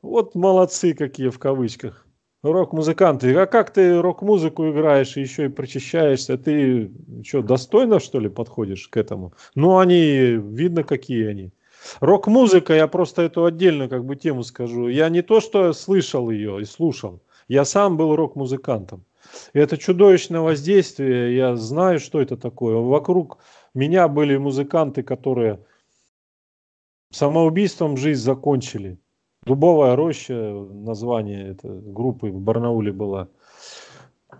Вот молодцы какие в кавычках рок-музыканты, а как ты рок-музыку играешь и еще и прочищаешься? Ты что, достойно, что ли, подходишь к этому? Ну, они, видно, какие они. Рок-музыка, я просто эту отдельно как бы тему скажу. Я не то, что слышал ее и слушал. Я сам был рок-музыкантом. Это чудовищное воздействие. Я знаю, что это такое. Вокруг меня были музыканты, которые самоубийством жизнь закончили. Дубовая роща, название это, группы в Барнауле была.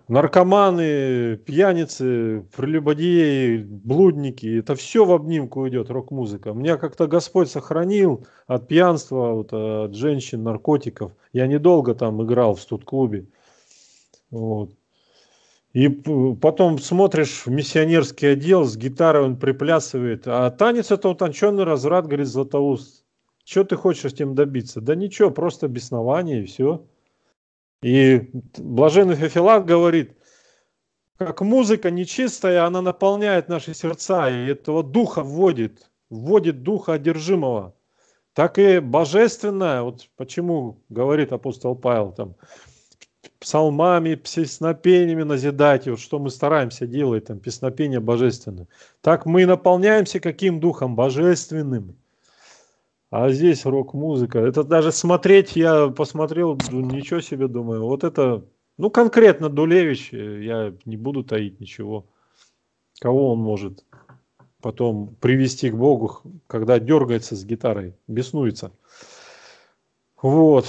Наркоманы, пьяницы, прелюбодеи, блудники. Это все в обнимку идет, рок-музыка. Меня как-то Господь сохранил от пьянства, вот, от женщин, наркотиков. Я недолго там играл в студ-клубе. Вот. И потом смотришь в миссионерский отдел, с гитарой он приплясывает. А танец это утонченный разврат, говорит Златоуст что ты хочешь этим добиться? Да ничего, просто беснование и все. И блаженный Фефилат говорит, как музыка нечистая, она наполняет наши сердца и этого духа вводит, вводит духа одержимого. Так и божественное, вот почему говорит апостол Павел там, псалмами, песнопениями назидайте, вот что мы стараемся делать, там, песнопения божественные. Так мы наполняемся каким духом? Божественным. А здесь рок-музыка. Это даже смотреть я посмотрел, ну, ничего себе думаю. Вот это, ну конкретно Дулевич, э, я не буду таить ничего. Кого он может потом привести к Богу, когда дергается с гитарой, беснуется. Вот.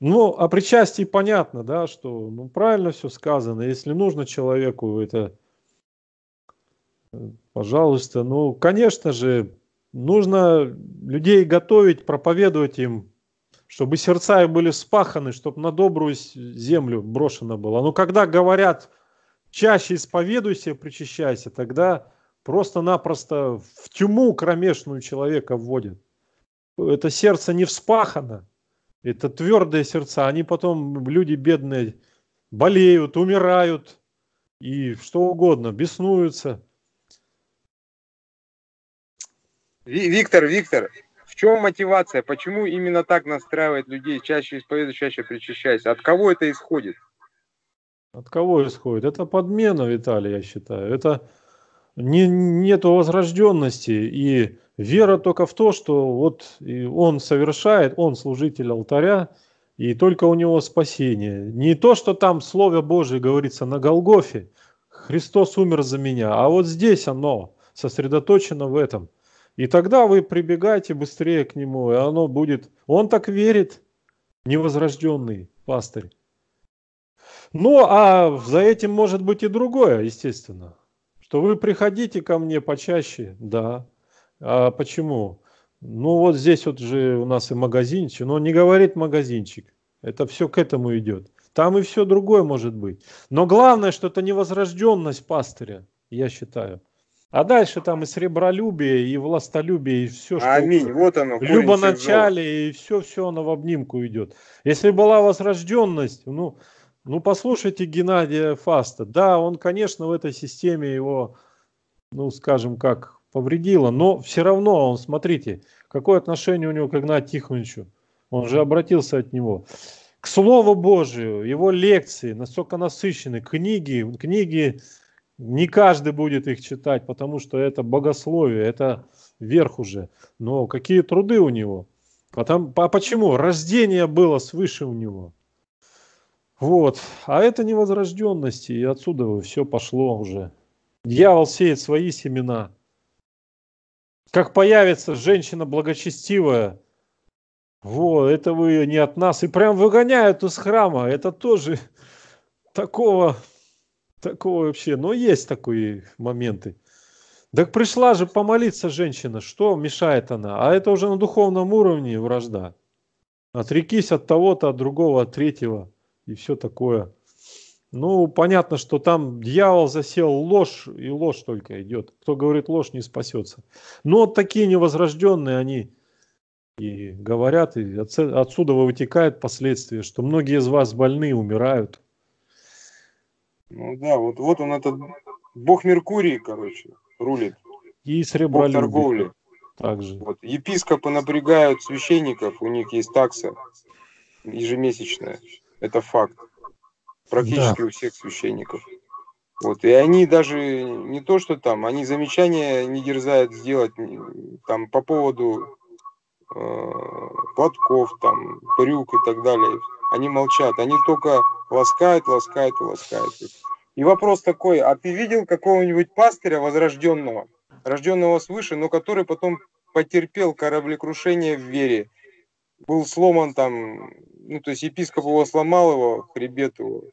Ну, о а причастии понятно, да, что ну, правильно все сказано. Если нужно человеку это, э, пожалуйста, ну, конечно же, нужно людей готовить, проповедовать им, чтобы сердца им были спаханы, чтобы на добрую землю брошено было. Но когда говорят, чаще исповедуйся, причащайся, тогда просто-напросто в тьму кромешную человека вводят. Это сердце не вспахано, это твердые сердца. Они потом, люди бедные, болеют, умирают и что угодно, беснуются – Виктор, Виктор, в чем мотивация? Почему именно так настраивает людей? Чаще исповедуй, чаще причащайся. От кого это исходит? От кого исходит? Это подмена, Виталий, я считаю. Это не, нету возрожденности. И вера только в то, что вот он совершает, он служитель алтаря, и только у него спасение. Не то, что там Слове Божие говорится на Голгофе, Христос умер за меня, а вот здесь оно сосредоточено в этом – и тогда вы прибегаете быстрее к нему, и оно будет... Он так верит, невозрожденный пастырь. Ну, а за этим может быть и другое, естественно. Что вы приходите ко мне почаще, да. А почему? Ну, вот здесь вот же у нас и магазинчик, но он не говорит магазинчик. Это все к этому идет. Там и все другое может быть. Но главное, что это невозрожденность пастыря, я считаю. А дальше там и сребролюбие, и властолюбие, и все, что... Аминь, вот оно. В любоначале, и все-все оно в обнимку идет. Если была возрожденность, ну, ну, послушайте Геннадия Фаста. Да, он, конечно, в этой системе его, ну, скажем как, повредило, но все равно, он, смотрите, какое отношение у него к Игнатию Тихоновичу. Он же обратился от него. К Слову Божию, его лекции, настолько насыщены, книги, книги не каждый будет их читать, потому что это богословие, это верх уже. Но какие труды у него? Потом, а почему? Рождение было свыше у него. Вот. А это невозрожденности, и отсюда все пошло уже. Дьявол сеет свои семена. Как появится женщина благочестивая, вот, это вы не от нас. И прям выгоняют из храма. Это тоже [LAUGHS] такого Такого вообще. Но есть такие моменты. Так пришла же помолиться женщина, что мешает она? А это уже на духовном уровне вражда. Отрекись от того-то, от другого, от третьего и все такое. Ну, понятно, что там дьявол засел ложь, и ложь только идет. Кто говорит ложь, не спасется. Но вот такие невозрожденные они и говорят, и отсюда вытекает последствия, что многие из вас больны, умирают – ну да, вот, вот он этот бог Меркурий, короче, рулит. И серебро торговли. Также. Вот. Епископы напрягают священников, у них есть такса ежемесячная. Это факт. Практически да. у всех священников. Вот. И они даже не то, что там, они замечания не дерзают сделать там по поводу э, платков, там, брюк и так далее они молчат, они только ласкают, ласкают ласкают. И вопрос такой, а ты видел какого-нибудь пастыря возрожденного, рожденного свыше, но который потом потерпел кораблекрушение в вере, был сломан там, ну, то есть епископ его сломал его, хребет его,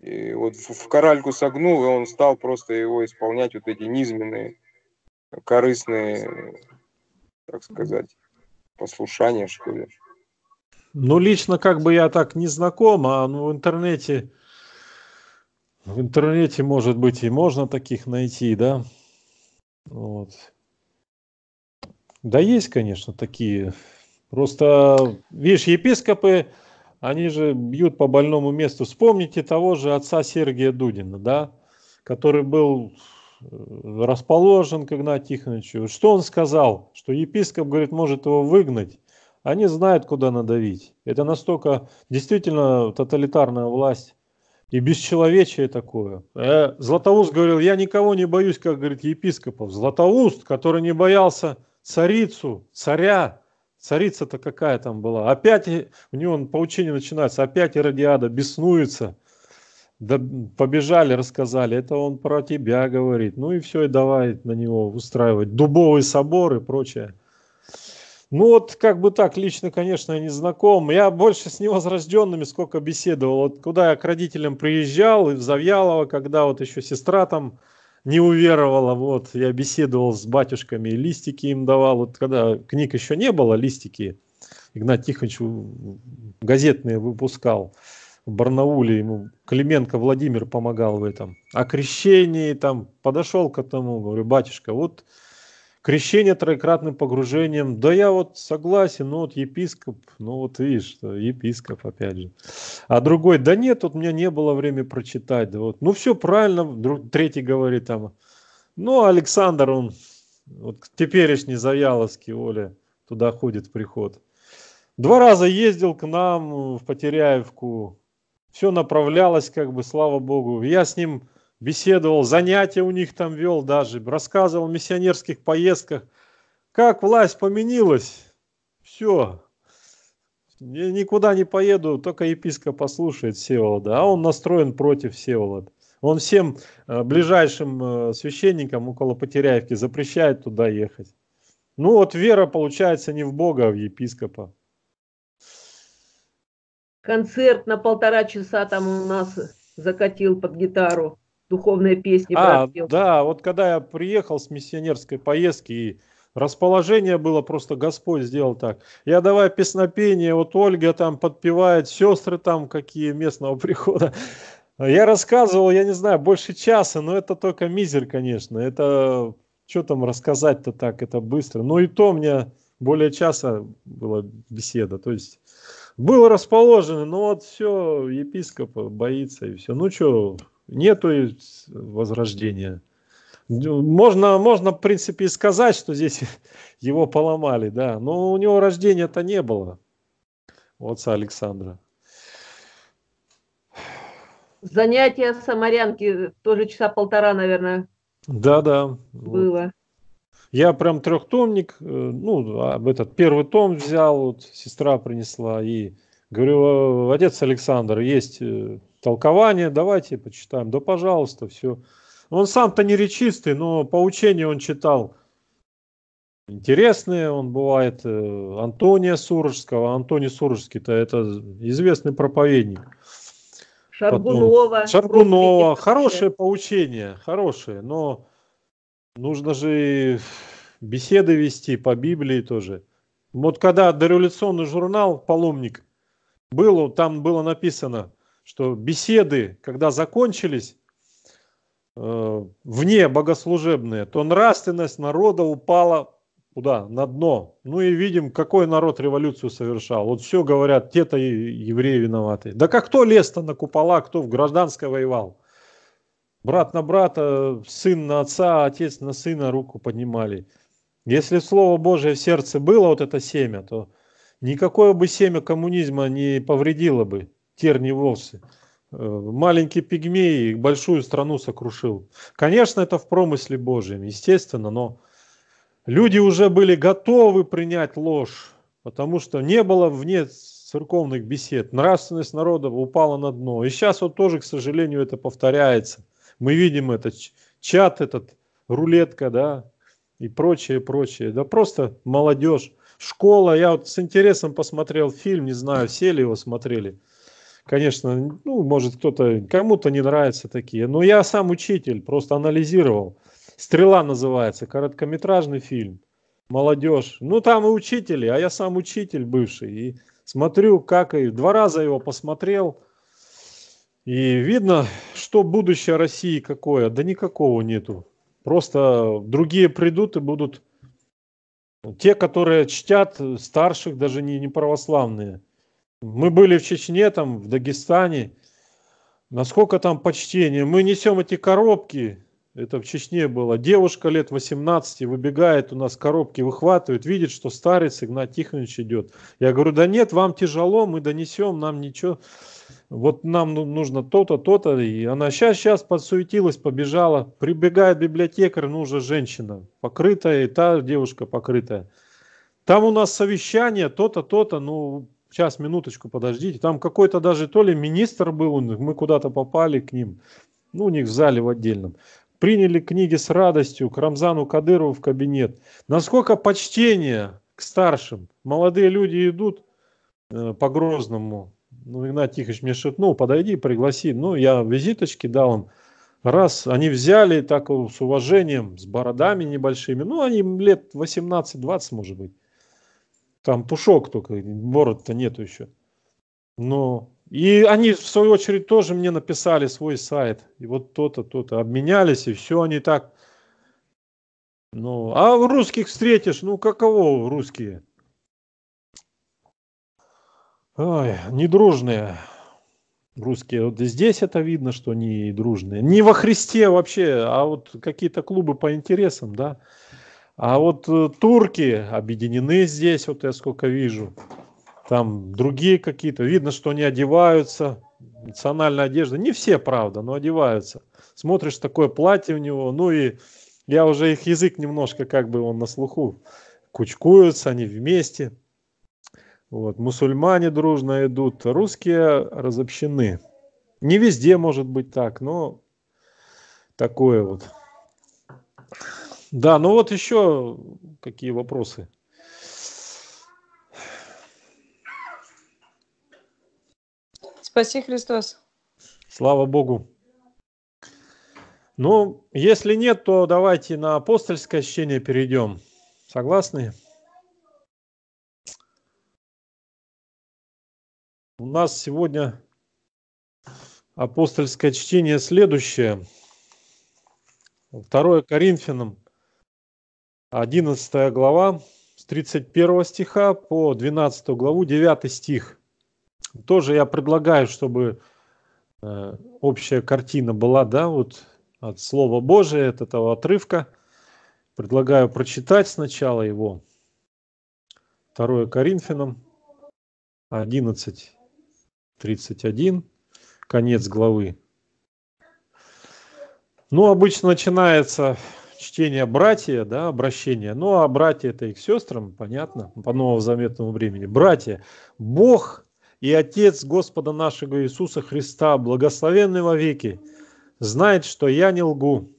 и вот в коральку согнул, и он стал просто его исполнять вот эти низменные, корыстные, так сказать, послушания, что ли. Ну, лично как бы я так не знаком, а ну, в интернете... В интернете, может быть, и можно таких найти, да? Вот. Да есть, конечно, такие. Просто, видишь, епископы, они же бьют по больному месту. Вспомните того же отца Сергия Дудина, да? Который был э, расположен к Игнатию Тихоновичу. Что он сказал? Что епископ, говорит, может его выгнать. Они знают, куда надавить. Это настолько действительно тоталитарная власть и бесчеловечие такое. Э, Златоуст говорил, я никого не боюсь, как говорит епископов. Златоуст, который не боялся царицу, царя, царица-то какая там была. Опять у него поучение начинается, опять Иродиада беснуется. Да, побежали, рассказали, это он про тебя говорит. Ну и все, и давай на него устраивать дубовый собор и прочее. Ну вот как бы так, лично, конечно, я не знаком. Я больше с невозрожденными сколько беседовал. Вот куда я к родителям приезжал, и в Завьялово, когда вот еще сестра там не уверовала, вот, я беседовал с батюшками, листики им давал. Вот когда книг еще не было, листики Игнат Тихонович газетные выпускал. В Барнауле ему Клименко Владимир помогал в этом. О крещении там подошел к этому, говорю, батюшка, вот Крещение троекратным погружением. Да я вот согласен, но ну вот епископ, ну вот видишь, епископ опять же. А другой, да нет, тут вот мне не было времени прочитать. Да вот. Ну все правильно, друг, третий говорит там. Ну Александр, он вот теперешний Завьяловский, Оля, туда ходит в приход. Два раза ездил к нам в Потеряевку, все направлялось, как бы, слава богу. Я с ним беседовал, занятия у них там вел даже, рассказывал о миссионерских поездках. Как власть поменилась, все, я никуда не поеду, только епископ послушает Севолода. а он настроен против Севолода. Он всем э, ближайшим э, священникам около Потеряевки запрещает туда ехать. Ну вот вера получается не в Бога, а в епископа. Концерт на полтора часа там у нас закатил под гитару духовная песня. А, да, вот когда я приехал с миссионерской поездки, и расположение было, просто Господь сделал так. Я давай песнопение, вот Ольга там подпевает, сестры там какие местного прихода. Я рассказывал, я не знаю, больше часа, но это только мизер, конечно. Это, что там рассказать-то так, это быстро. Но ну и то мне более часа была беседа, то есть было расположено, но вот все, епископ боится и все. Ну что, нету возрождения. Ну, можно, можно, в принципе, и сказать, что здесь [LAUGHS] его поломали, да. Но у него рождения-то не было, у отца Александра. Занятия самарянки тоже часа полтора, наверное. Да-да. Было. Вот. Я прям трехтомник, э, ну, а этот первый том взял, вот сестра принесла, и говорю, «Э, отец Александр, есть э, толкование, давайте почитаем, да пожалуйста, все. Он сам-то не речистый, но по учению он читал интересные, он бывает э, Антония Сурожского, Антоний Сурожский-то это известный проповедник. Шаргунова. Потом, Шаргунова, хорошее поучение, хорошее, но нужно же и беседы вести по Библии тоже. Вот когда дореволюционный журнал «Паломник» был, там было написано – что беседы, когда закончились, э, вне богослужебные, то нравственность народа упала куда? На дно. Ну и видим, какой народ революцию совершал. Вот все говорят, те-то евреи виноваты. Да как кто лес-то на купола, кто в гражданской воевал? Брат на брата, сын на отца, отец на сына руку поднимали. Если Слово Божие в сердце было, вот это семя, то никакое бы семя коммунизма не повредило бы терни волосы. Э, маленький пигмей большую страну сокрушил. Конечно, это в промысле Божьем, естественно, но люди уже были готовы принять ложь, потому что не было вне церковных бесед, нравственность народа упала на дно. И сейчас вот тоже, к сожалению, это повторяется. Мы видим этот чат, этот рулетка, да, и прочее, прочее. Да просто молодежь. Школа, я вот с интересом посмотрел фильм, не знаю, все ли его смотрели – конечно, ну, может, кто-то, кому-то не нравятся такие. Но я сам учитель, просто анализировал. «Стрела» называется, короткометражный фильм, молодежь. Ну, там и учители, а я сам учитель бывший. И смотрю, как и два раза его посмотрел. И видно, что будущее России какое. Да никакого нету. Просто другие придут и будут те, которые чтят старших, даже не, не православные. Мы были в Чечне, там, в Дагестане. Насколько там почтение. Мы несем эти коробки, это в Чечне было. Девушка лет 18 выбегает у нас, коробки выхватывает, видит, что старец Игнат Тихонович идет. Я говорю, да нет, вам тяжело, мы донесем, нам ничего. Вот нам ну, нужно то-то, то-то. И она сейчас, сейчас подсуетилась, побежала. Прибегает библиотекарь, ну уже женщина, покрытая, и та девушка покрытая. Там у нас совещание, то-то, то-то, ну сейчас, минуточку, подождите. Там какой-то даже то ли министр был, мы куда-то попали к ним, ну, у них в зале в отдельном. Приняли книги с радостью к Рамзану Кадырову в кабинет. Насколько почтение к старшим. Молодые люди идут э, по-грозному. Ну, Игнат Тихович мне шепнул, подойди, пригласи. Ну, я визиточки дал им. Раз они взяли так с уважением, с бородами небольшими, ну, они лет 18-20, может быть. Там пушок только, бород-то нету еще. Но и они, в свою очередь, тоже мне написали свой сайт. И вот то-то, то-то. Обменялись, и все они так. Ну, а в русских встретишь, ну, каково русские? Ой, недружные русские. Вот здесь это видно, что они дружные. Не во Христе вообще, а вот какие-то клубы по интересам, да. А вот э, турки объединены здесь, вот я сколько вижу. Там другие какие-то. Видно, что они одеваются. Национальная одежда. Не все, правда, но одеваются. Смотришь, такое платье у него. Ну и я уже их язык немножко, как бы он на слуху. Кучкуются они вместе. Вот. Мусульмане дружно идут, русские разобщены. Не везде может быть так, но такое вот. Да, ну вот еще какие вопросы. Спаси Христос. Слава Богу. Ну, если нет, то давайте на апостольское чтение перейдем. Согласны? У нас сегодня апостольское чтение следующее. Второе Коринфянам, 11 глава с 31 стиха по 12 главу, 9 стих. Тоже я предлагаю, чтобы э, общая картина была, да, вот от Слова Божия, от этого отрывка. Предлагаю прочитать сначала его. 2 Коринфянам 11, 31, конец главы. Ну, обычно начинается чтение «братья», да, обращение. Ну, а братья – это их сестрам, понятно, по новозаветному времени. «Братья, Бог и Отец Господа нашего Иисуса Христа, благословенный во веки, знает, что я не лгу».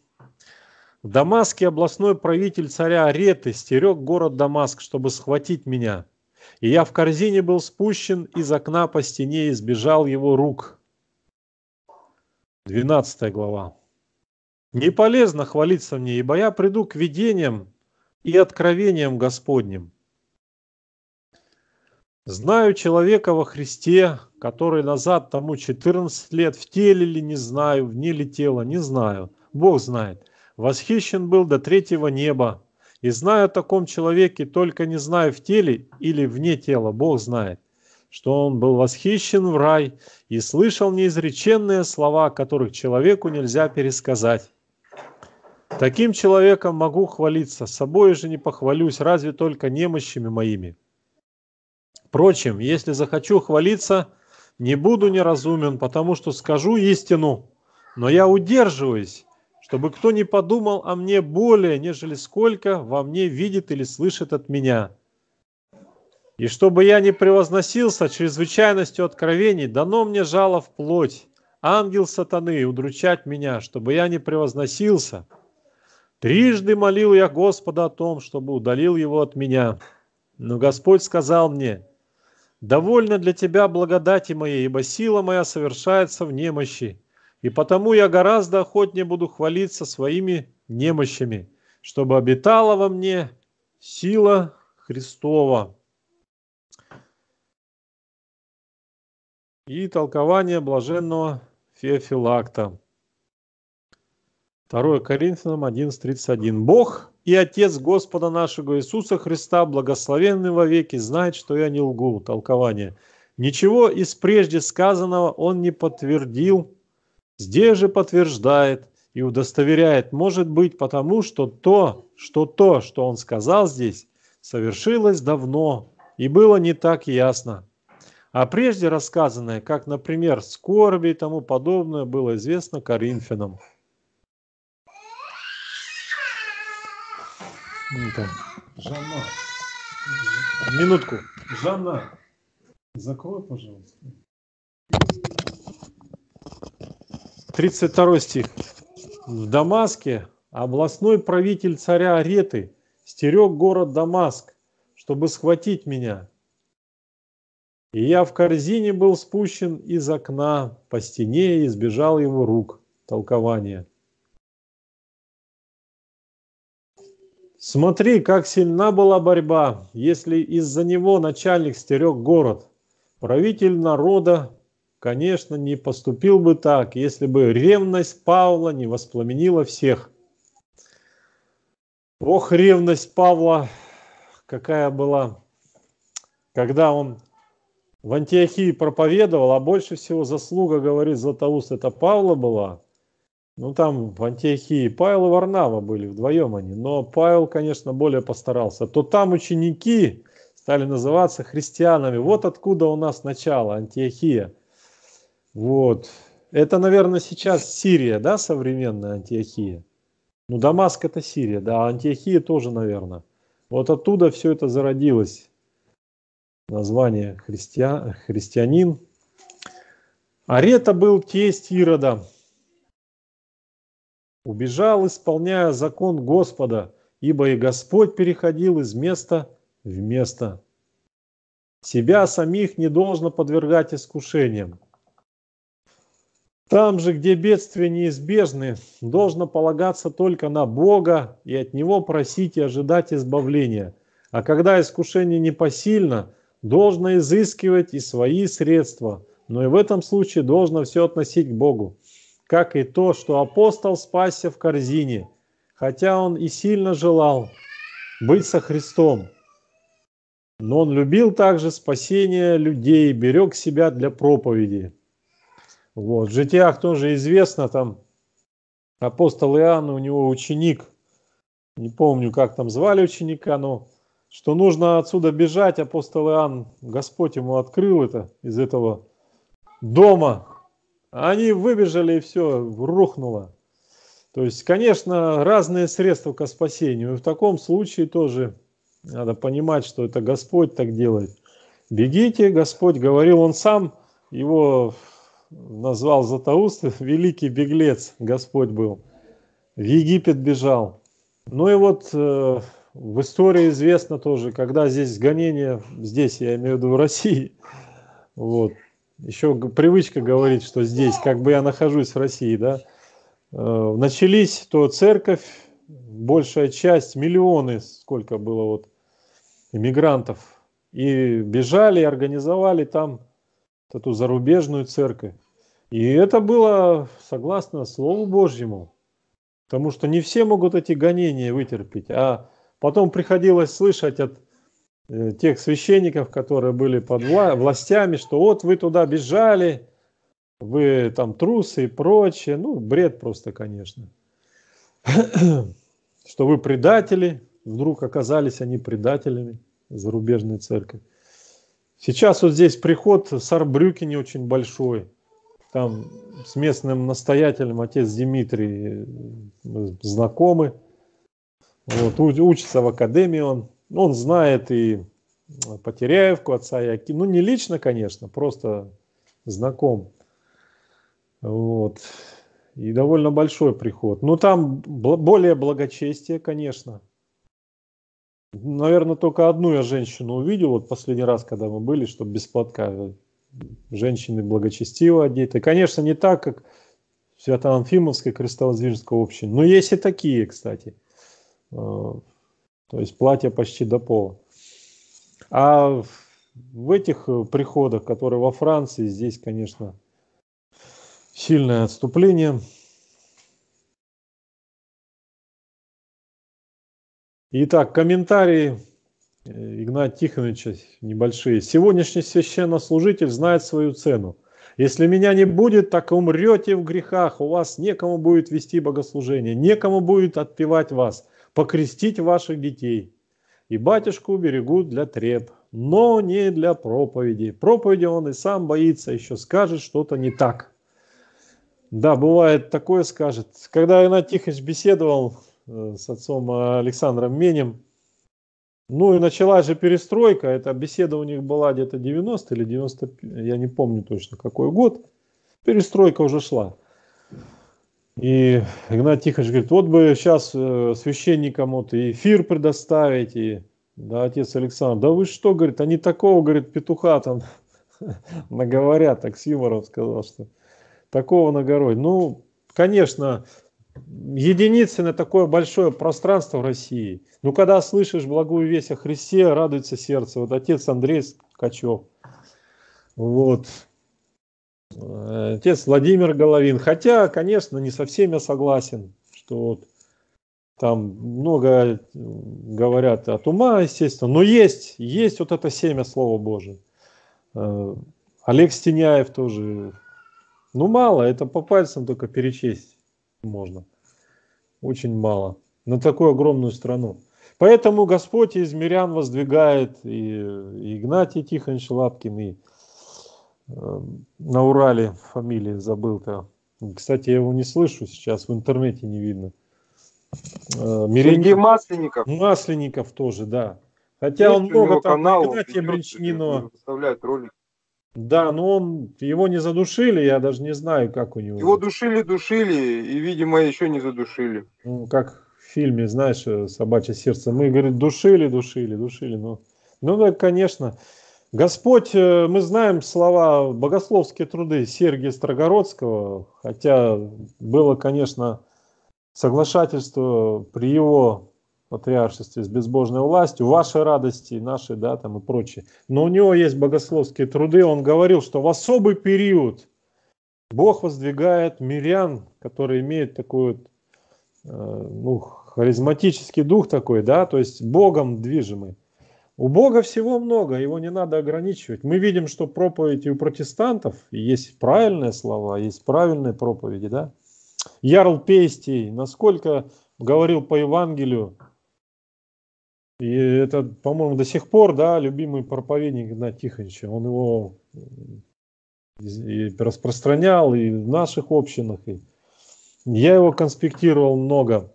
В Дамаске областной правитель царя Ареты стерег город Дамаск, чтобы схватить меня. И я в корзине был спущен из окна по стене и сбежал его рук. 12 глава. Не полезно хвалиться мне, ибо я приду к видениям и откровениям Господним. Знаю человека во Христе, который назад тому 14 лет, в теле ли не знаю, вне ли тела, не знаю. Бог знает. Восхищен был до третьего неба. И знаю о таком человеке, только не знаю в теле или вне тела, Бог знает, что он был восхищен в рай и слышал неизреченные слова, которых человеку нельзя пересказать. Таким человеком могу хвалиться, собой же не похвалюсь, разве только немощами моими. Впрочем, если захочу хвалиться, не буду неразумен, потому что скажу истину, но я удерживаюсь, чтобы кто не подумал о мне более, нежели сколько во мне видит или слышит от меня. И чтобы я не превозносился чрезвычайностью откровений, дано мне жало в плоть, ангел сатаны, удручать меня, чтобы я не превозносился – Трижды молил я Господа о том, чтобы удалил его от меня. Но Господь сказал мне, «Довольно для тебя благодати моей, ибо сила моя совершается в немощи, и потому я гораздо охотнее буду хвалиться своими немощами, чтобы обитала во мне сила Христова». И толкование блаженного Феофилакта. 2 Коринфянам 11.31. «Бог и Отец Господа нашего Иисуса Христа, благословенный во веки, знает, что я не лгу». Толкование. «Ничего из прежде сказанного он не подтвердил, здесь же подтверждает и удостоверяет, может быть, потому что то, что то, что он сказал здесь, совершилось давно и было не так ясно. А прежде рассказанное, как, например, скорби и тому подобное, было известно Коринфянам. Это... Ну Жанна. Минутку. Жанна, закрой, пожалуйста. 32 стих. В Дамаске областной правитель царя Ареты стерег город Дамаск, чтобы схватить меня. И я в корзине был спущен из окна по стене и избежал его рук. Толкование – Смотри, как сильна была борьба, если из-за него начальник стерег город. Правитель народа, конечно, не поступил бы так, если бы ревность Павла не воспламенила всех. Ох, ревность Павла, какая была, когда он в Антиохии проповедовал, а больше всего заслуга, говорит Златоуст, это Павла была – ну, там в Антиохии Павел и Варнава были, вдвоем они. Но Павел, конечно, более постарался. То там ученики стали называться христианами. Вот откуда у нас начало, Антиохия. Вот. Это, наверное, сейчас Сирия, да, современная Антиохия? Ну, Дамаск – это Сирия, да, а Антиохия тоже, наверное. Вот оттуда все это зародилось. Название христиан, христианин. Арета был тесть Ирода убежал, исполняя закон Господа, ибо и Господь переходил из места в место. Себя самих не должно подвергать искушениям. Там же, где бедствия неизбежны, должно полагаться только на Бога и от Него просить и ожидать избавления. А когда искушение непосильно, должно изыскивать и свои средства. Но и в этом случае должно все относить к Богу как и то, что апостол спасся в корзине, хотя он и сильно желал быть со Христом. Но он любил также спасение людей, берег себя для проповеди. Вот. В житиях тоже известно, там апостол Иоанн, у него ученик, не помню, как там звали ученика, но что нужно отсюда бежать, апостол Иоанн, Господь ему открыл это из этого дома они выбежали и все, рухнуло. То есть, конечно, разные средства к спасению. И в таком случае тоже надо понимать, что это Господь так делает. Бегите, Господь говорил, Он сам его назвал Златоуст, [LAUGHS] великий беглец Господь был. В Египет бежал. Ну и вот э, в истории известно тоже, когда здесь гонение, здесь я имею в виду в России, [LAUGHS] вот, еще привычка говорить, что здесь, как бы я нахожусь в России, да, э, начались, то церковь, большая часть, миллионы, сколько было вот иммигрантов, и бежали, организовали там эту зарубежную церковь. И это было согласно Слову Божьему, потому что не все могут эти гонения вытерпеть, а потом приходилось слышать от Э, тех священников, которые были под вла властями, что вот вы туда бежали, вы там трусы и прочее. Ну, бред просто, конечно. [CLEARS THROAT] Что вы предатели, вдруг оказались они предателями зарубежной церкви. Сейчас вот здесь приход Сарбрюки не очень большой. Там с местным настоятелем отец Дмитрий э, знакомы. Вот, учится в академии он. Ну, он знает и э, Потеряевку, отца Яки, ну не лично, конечно, просто знаком. Вот. И довольно большой приход. Ну там более благочестие, конечно. Наверное, только одну я женщину увидел, вот последний раз, когда мы были, что без платка э, женщины благочестиво одеты. Конечно, не так, как в Свято-Анфимовской крестовоздвиженской общины, но есть и такие, кстати. Э, то есть платье почти до пола. А в этих приходах, которые во Франции, здесь, конечно, сильное отступление. Итак, комментарии э, Игнат Тихоновича небольшие. Сегодняшний священнослужитель знает свою цену. Если меня не будет, так умрете в грехах, у вас некому будет вести богослужение, некому будет отпевать вас покрестить ваших детей. И батюшку берегут для треп, но не для проповеди. Проповеди он и сам боится, еще скажет что-то не так. Да, бывает такое скажет. Когда я на Тихович беседовал э, с отцом Александром Менем, ну и началась же перестройка, эта беседа у них была где-то 90 или 90, я не помню точно какой год, перестройка уже шла. И Игнатий Тихонович говорит, вот бы сейчас э, священникам вот эфир предоставить, и да, отец Александр, да вы что, говорит, они такого, говорит, петуха там [LAUGHS] наговорят, так с юмором сказал, что такого нагородь. Ну, конечно, единицы на такое большое пространство в России. Ну, когда слышишь благую весть о Христе, радуется сердце. Вот отец Андрей Ткачев. Вот. Э, отец Владимир Головин. Хотя, конечно, не со всеми согласен, что вот там много э, говорят от ума, естественно, но есть, есть вот это семя Слова Божие. Э, Олег Стеняев тоже. Ну, мало, это по пальцам только перечесть можно. Очень мало. На такую огромную страну. Поэтому Господь из мирян воздвигает и Игнатий Тихонович Лапкин, и на Урале фамилия забыл-то. Кстати, я его не слышу сейчас, в интернете не видно. Э, Сергей Масленников. Масленников тоже, да. Хотя Есть он много там канал, Брянчининова. выставляет ролики. Да, но он, его не задушили, я даже не знаю, как у него. Его душили, душили, и, видимо, еще не задушили. Ну, как в фильме, знаешь, «Собачье сердце». Мы, говорит, душили, душили, душили. Но, ну да, конечно. Господь, э, мы знаем слова, богословские труды Сергия Строгородского, хотя было, конечно, соглашательство при его патриаршестве с безбожной властью, вашей радости, нашей, да, там и прочее. Но у него есть богословские труды, он говорил, что в особый период Бог воздвигает мирян, которые имеют такой вот, э, ну, харизматический дух такой, да, то есть Богом движимый. У Бога всего много, его не надо ограничивать. Мы видим, что проповедь у протестантов есть правильные слова, есть правильные проповеди, да? Ярл Пейстий, насколько говорил по Евангелию, и это, по-моему, до сих пор, да, любимый проповедник Игнат Тихоновича, он его э, и распространял и в наших общинах, и я его конспектировал много.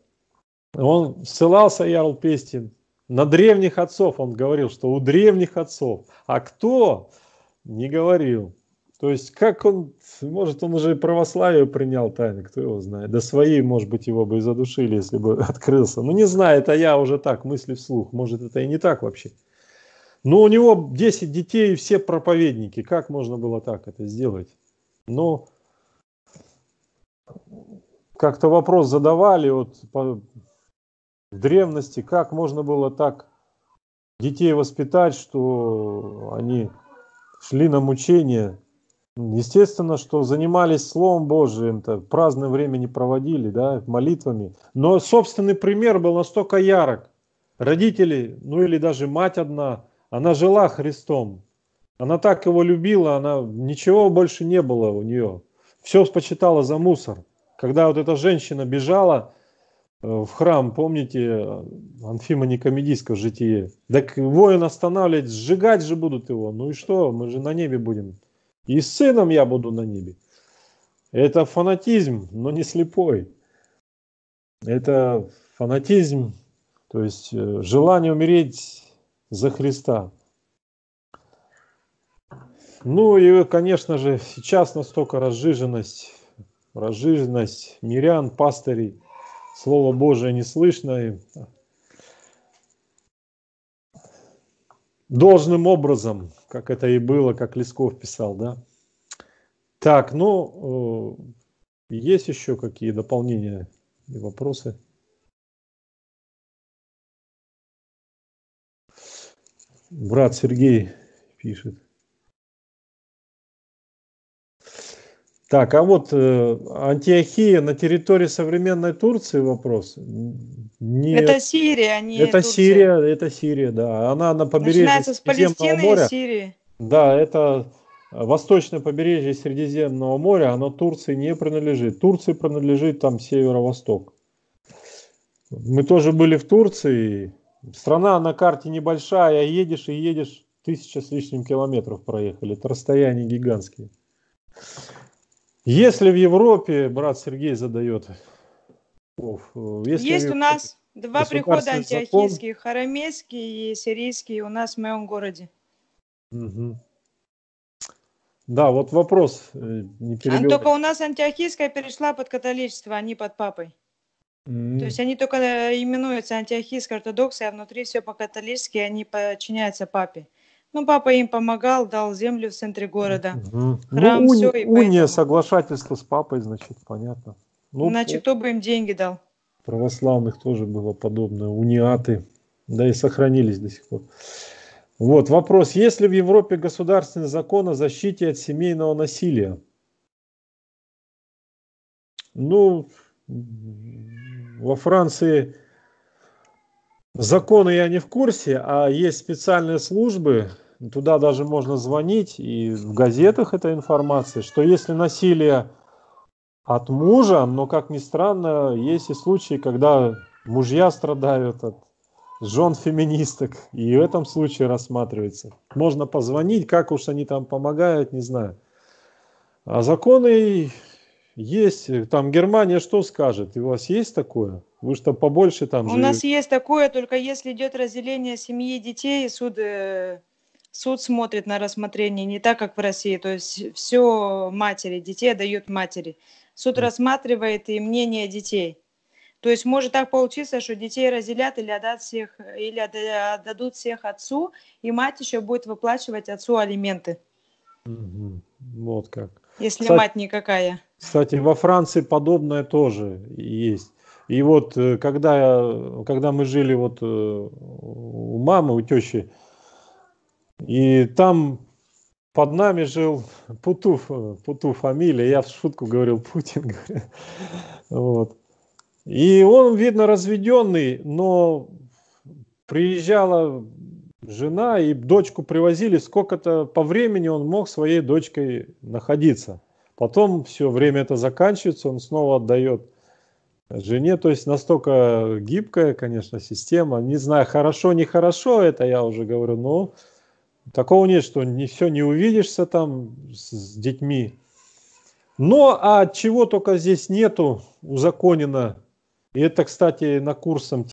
Он ссылался, Ярл Пестин, на древних отцов он говорил, что у древних отцов. А кто? Не говорил. То есть, как он, может, он уже и православие принял тайны, кто его знает. Да свои, может быть, его бы и задушили, если бы [LAUGHS] открылся. Ну, не знаю, это я уже так, мысли вслух. Может, это и не так вообще. Но у него 10 детей и все проповедники. Как можно было так это сделать? Ну, как-то вопрос задавали, вот в древности, как можно было так детей воспитать, что они шли на мучение. Естественно, что занимались Словом Божиим, -то, праздное время не проводили, да, молитвами. Но собственный пример был настолько ярок. Родители, ну или даже мать одна, она жила Христом. Она так его любила, она ничего больше не было у нее. Все почитала за мусор. Когда вот эта женщина бежала, Э, в храм, помните, Анфима Никомедийского житие. Так воин останавливать, сжигать же будут его. Ну и что, мы же на небе будем. И с сыном я буду на небе. Это фанатизм, но не слепой. Это фанатизм, то есть э, желание умереть за Христа. Ну и, конечно же, сейчас настолько разжиженность, разжиженность мирян, пастырей – Слово Божие не слышно. И должным образом, как это и было, как Лесков писал, да. Так, ну, э, есть еще какие дополнения и вопросы? Брат Сергей пишет. Так, а вот э, Антиохия на территории современной Турции вопрос. Нет. Это Сирия, а не Это Турция. Сирия, это Сирия, да. Она на побережье Начинается с Палестины моря. и Сирии. Да, это восточное побережье Средиземного моря, оно Турции не принадлежит. Турции принадлежит там северо-восток. Мы тоже были в Турции. Страна на карте небольшая, едешь и едешь, тысяча с лишним километров проехали. Это расстояние гигантские. Если в Европе, брат Сергей задает, э, если есть у нас два прихода антиохийские, закон... харамейский и сирийский, у нас в моем городе. Угу. Да, вот вопрос. Э, не а, Только у нас антиохийская перешла под католичество, а не под папой. Mm. То есть они только э, именуются антиохийской ортодоксией, а внутри все по-католически, они подчиняются папе. Ну, папа им помогал, дал землю в центре города. Угу. Храм, ну, уни, все. И уния, соглашательство с папой, значит, понятно. Ну, Иначе кто бы им деньги дал? Православных тоже было подобное, униаты, да и сохранились до сих пор. Вот вопрос, есть ли в Европе государственный закон о защите от семейного насилия? Ну, во Франции законы я не в курсе, а есть специальные службы, туда даже можно звонить, и в газетах эта информация, что если насилие от мужа, но, как ни странно, есть и случаи, когда мужья страдают от жен феминисток, и в этом случае рассматривается. Можно позвонить, как уж они там помогают, не знаю. А законы есть, там Германия что скажет? И у вас есть такое? Вы что побольше там У живете? нас есть такое, только если идет разделение семьи детей, суды э, суд смотрит на рассмотрение не так, как в России, то есть все матери, детей дают матери. Суд рассматривает и мнение детей. То есть может так получиться, что детей разделят или отдадут всех, или отдадут всех отцу, и мать еще будет выплачивать отцу алименты. Угу. Вот как. Если кстати, мать никакая. Кстати, во Франции подобное тоже есть. И вот э, когда, когда мы жили вот э, у мамы, у тещи, и там под нами жил Путуф, э, Путу фамилия, я в шутку говорил Путин. [LAUGHS] вот. И он, видно, разведенный, но приезжала жена и дочку привозили, сколько-то по времени он мог своей дочкой находиться. Потом все время это заканчивается, он снова отдает жене. То есть настолько гибкая, конечно, система. Не знаю, хорошо, нехорошо это я уже говорю, но Такого нет, что не все не увидишься там с, с детьми. Но а чего только здесь нету, узаконено. И это, кстати, на курсом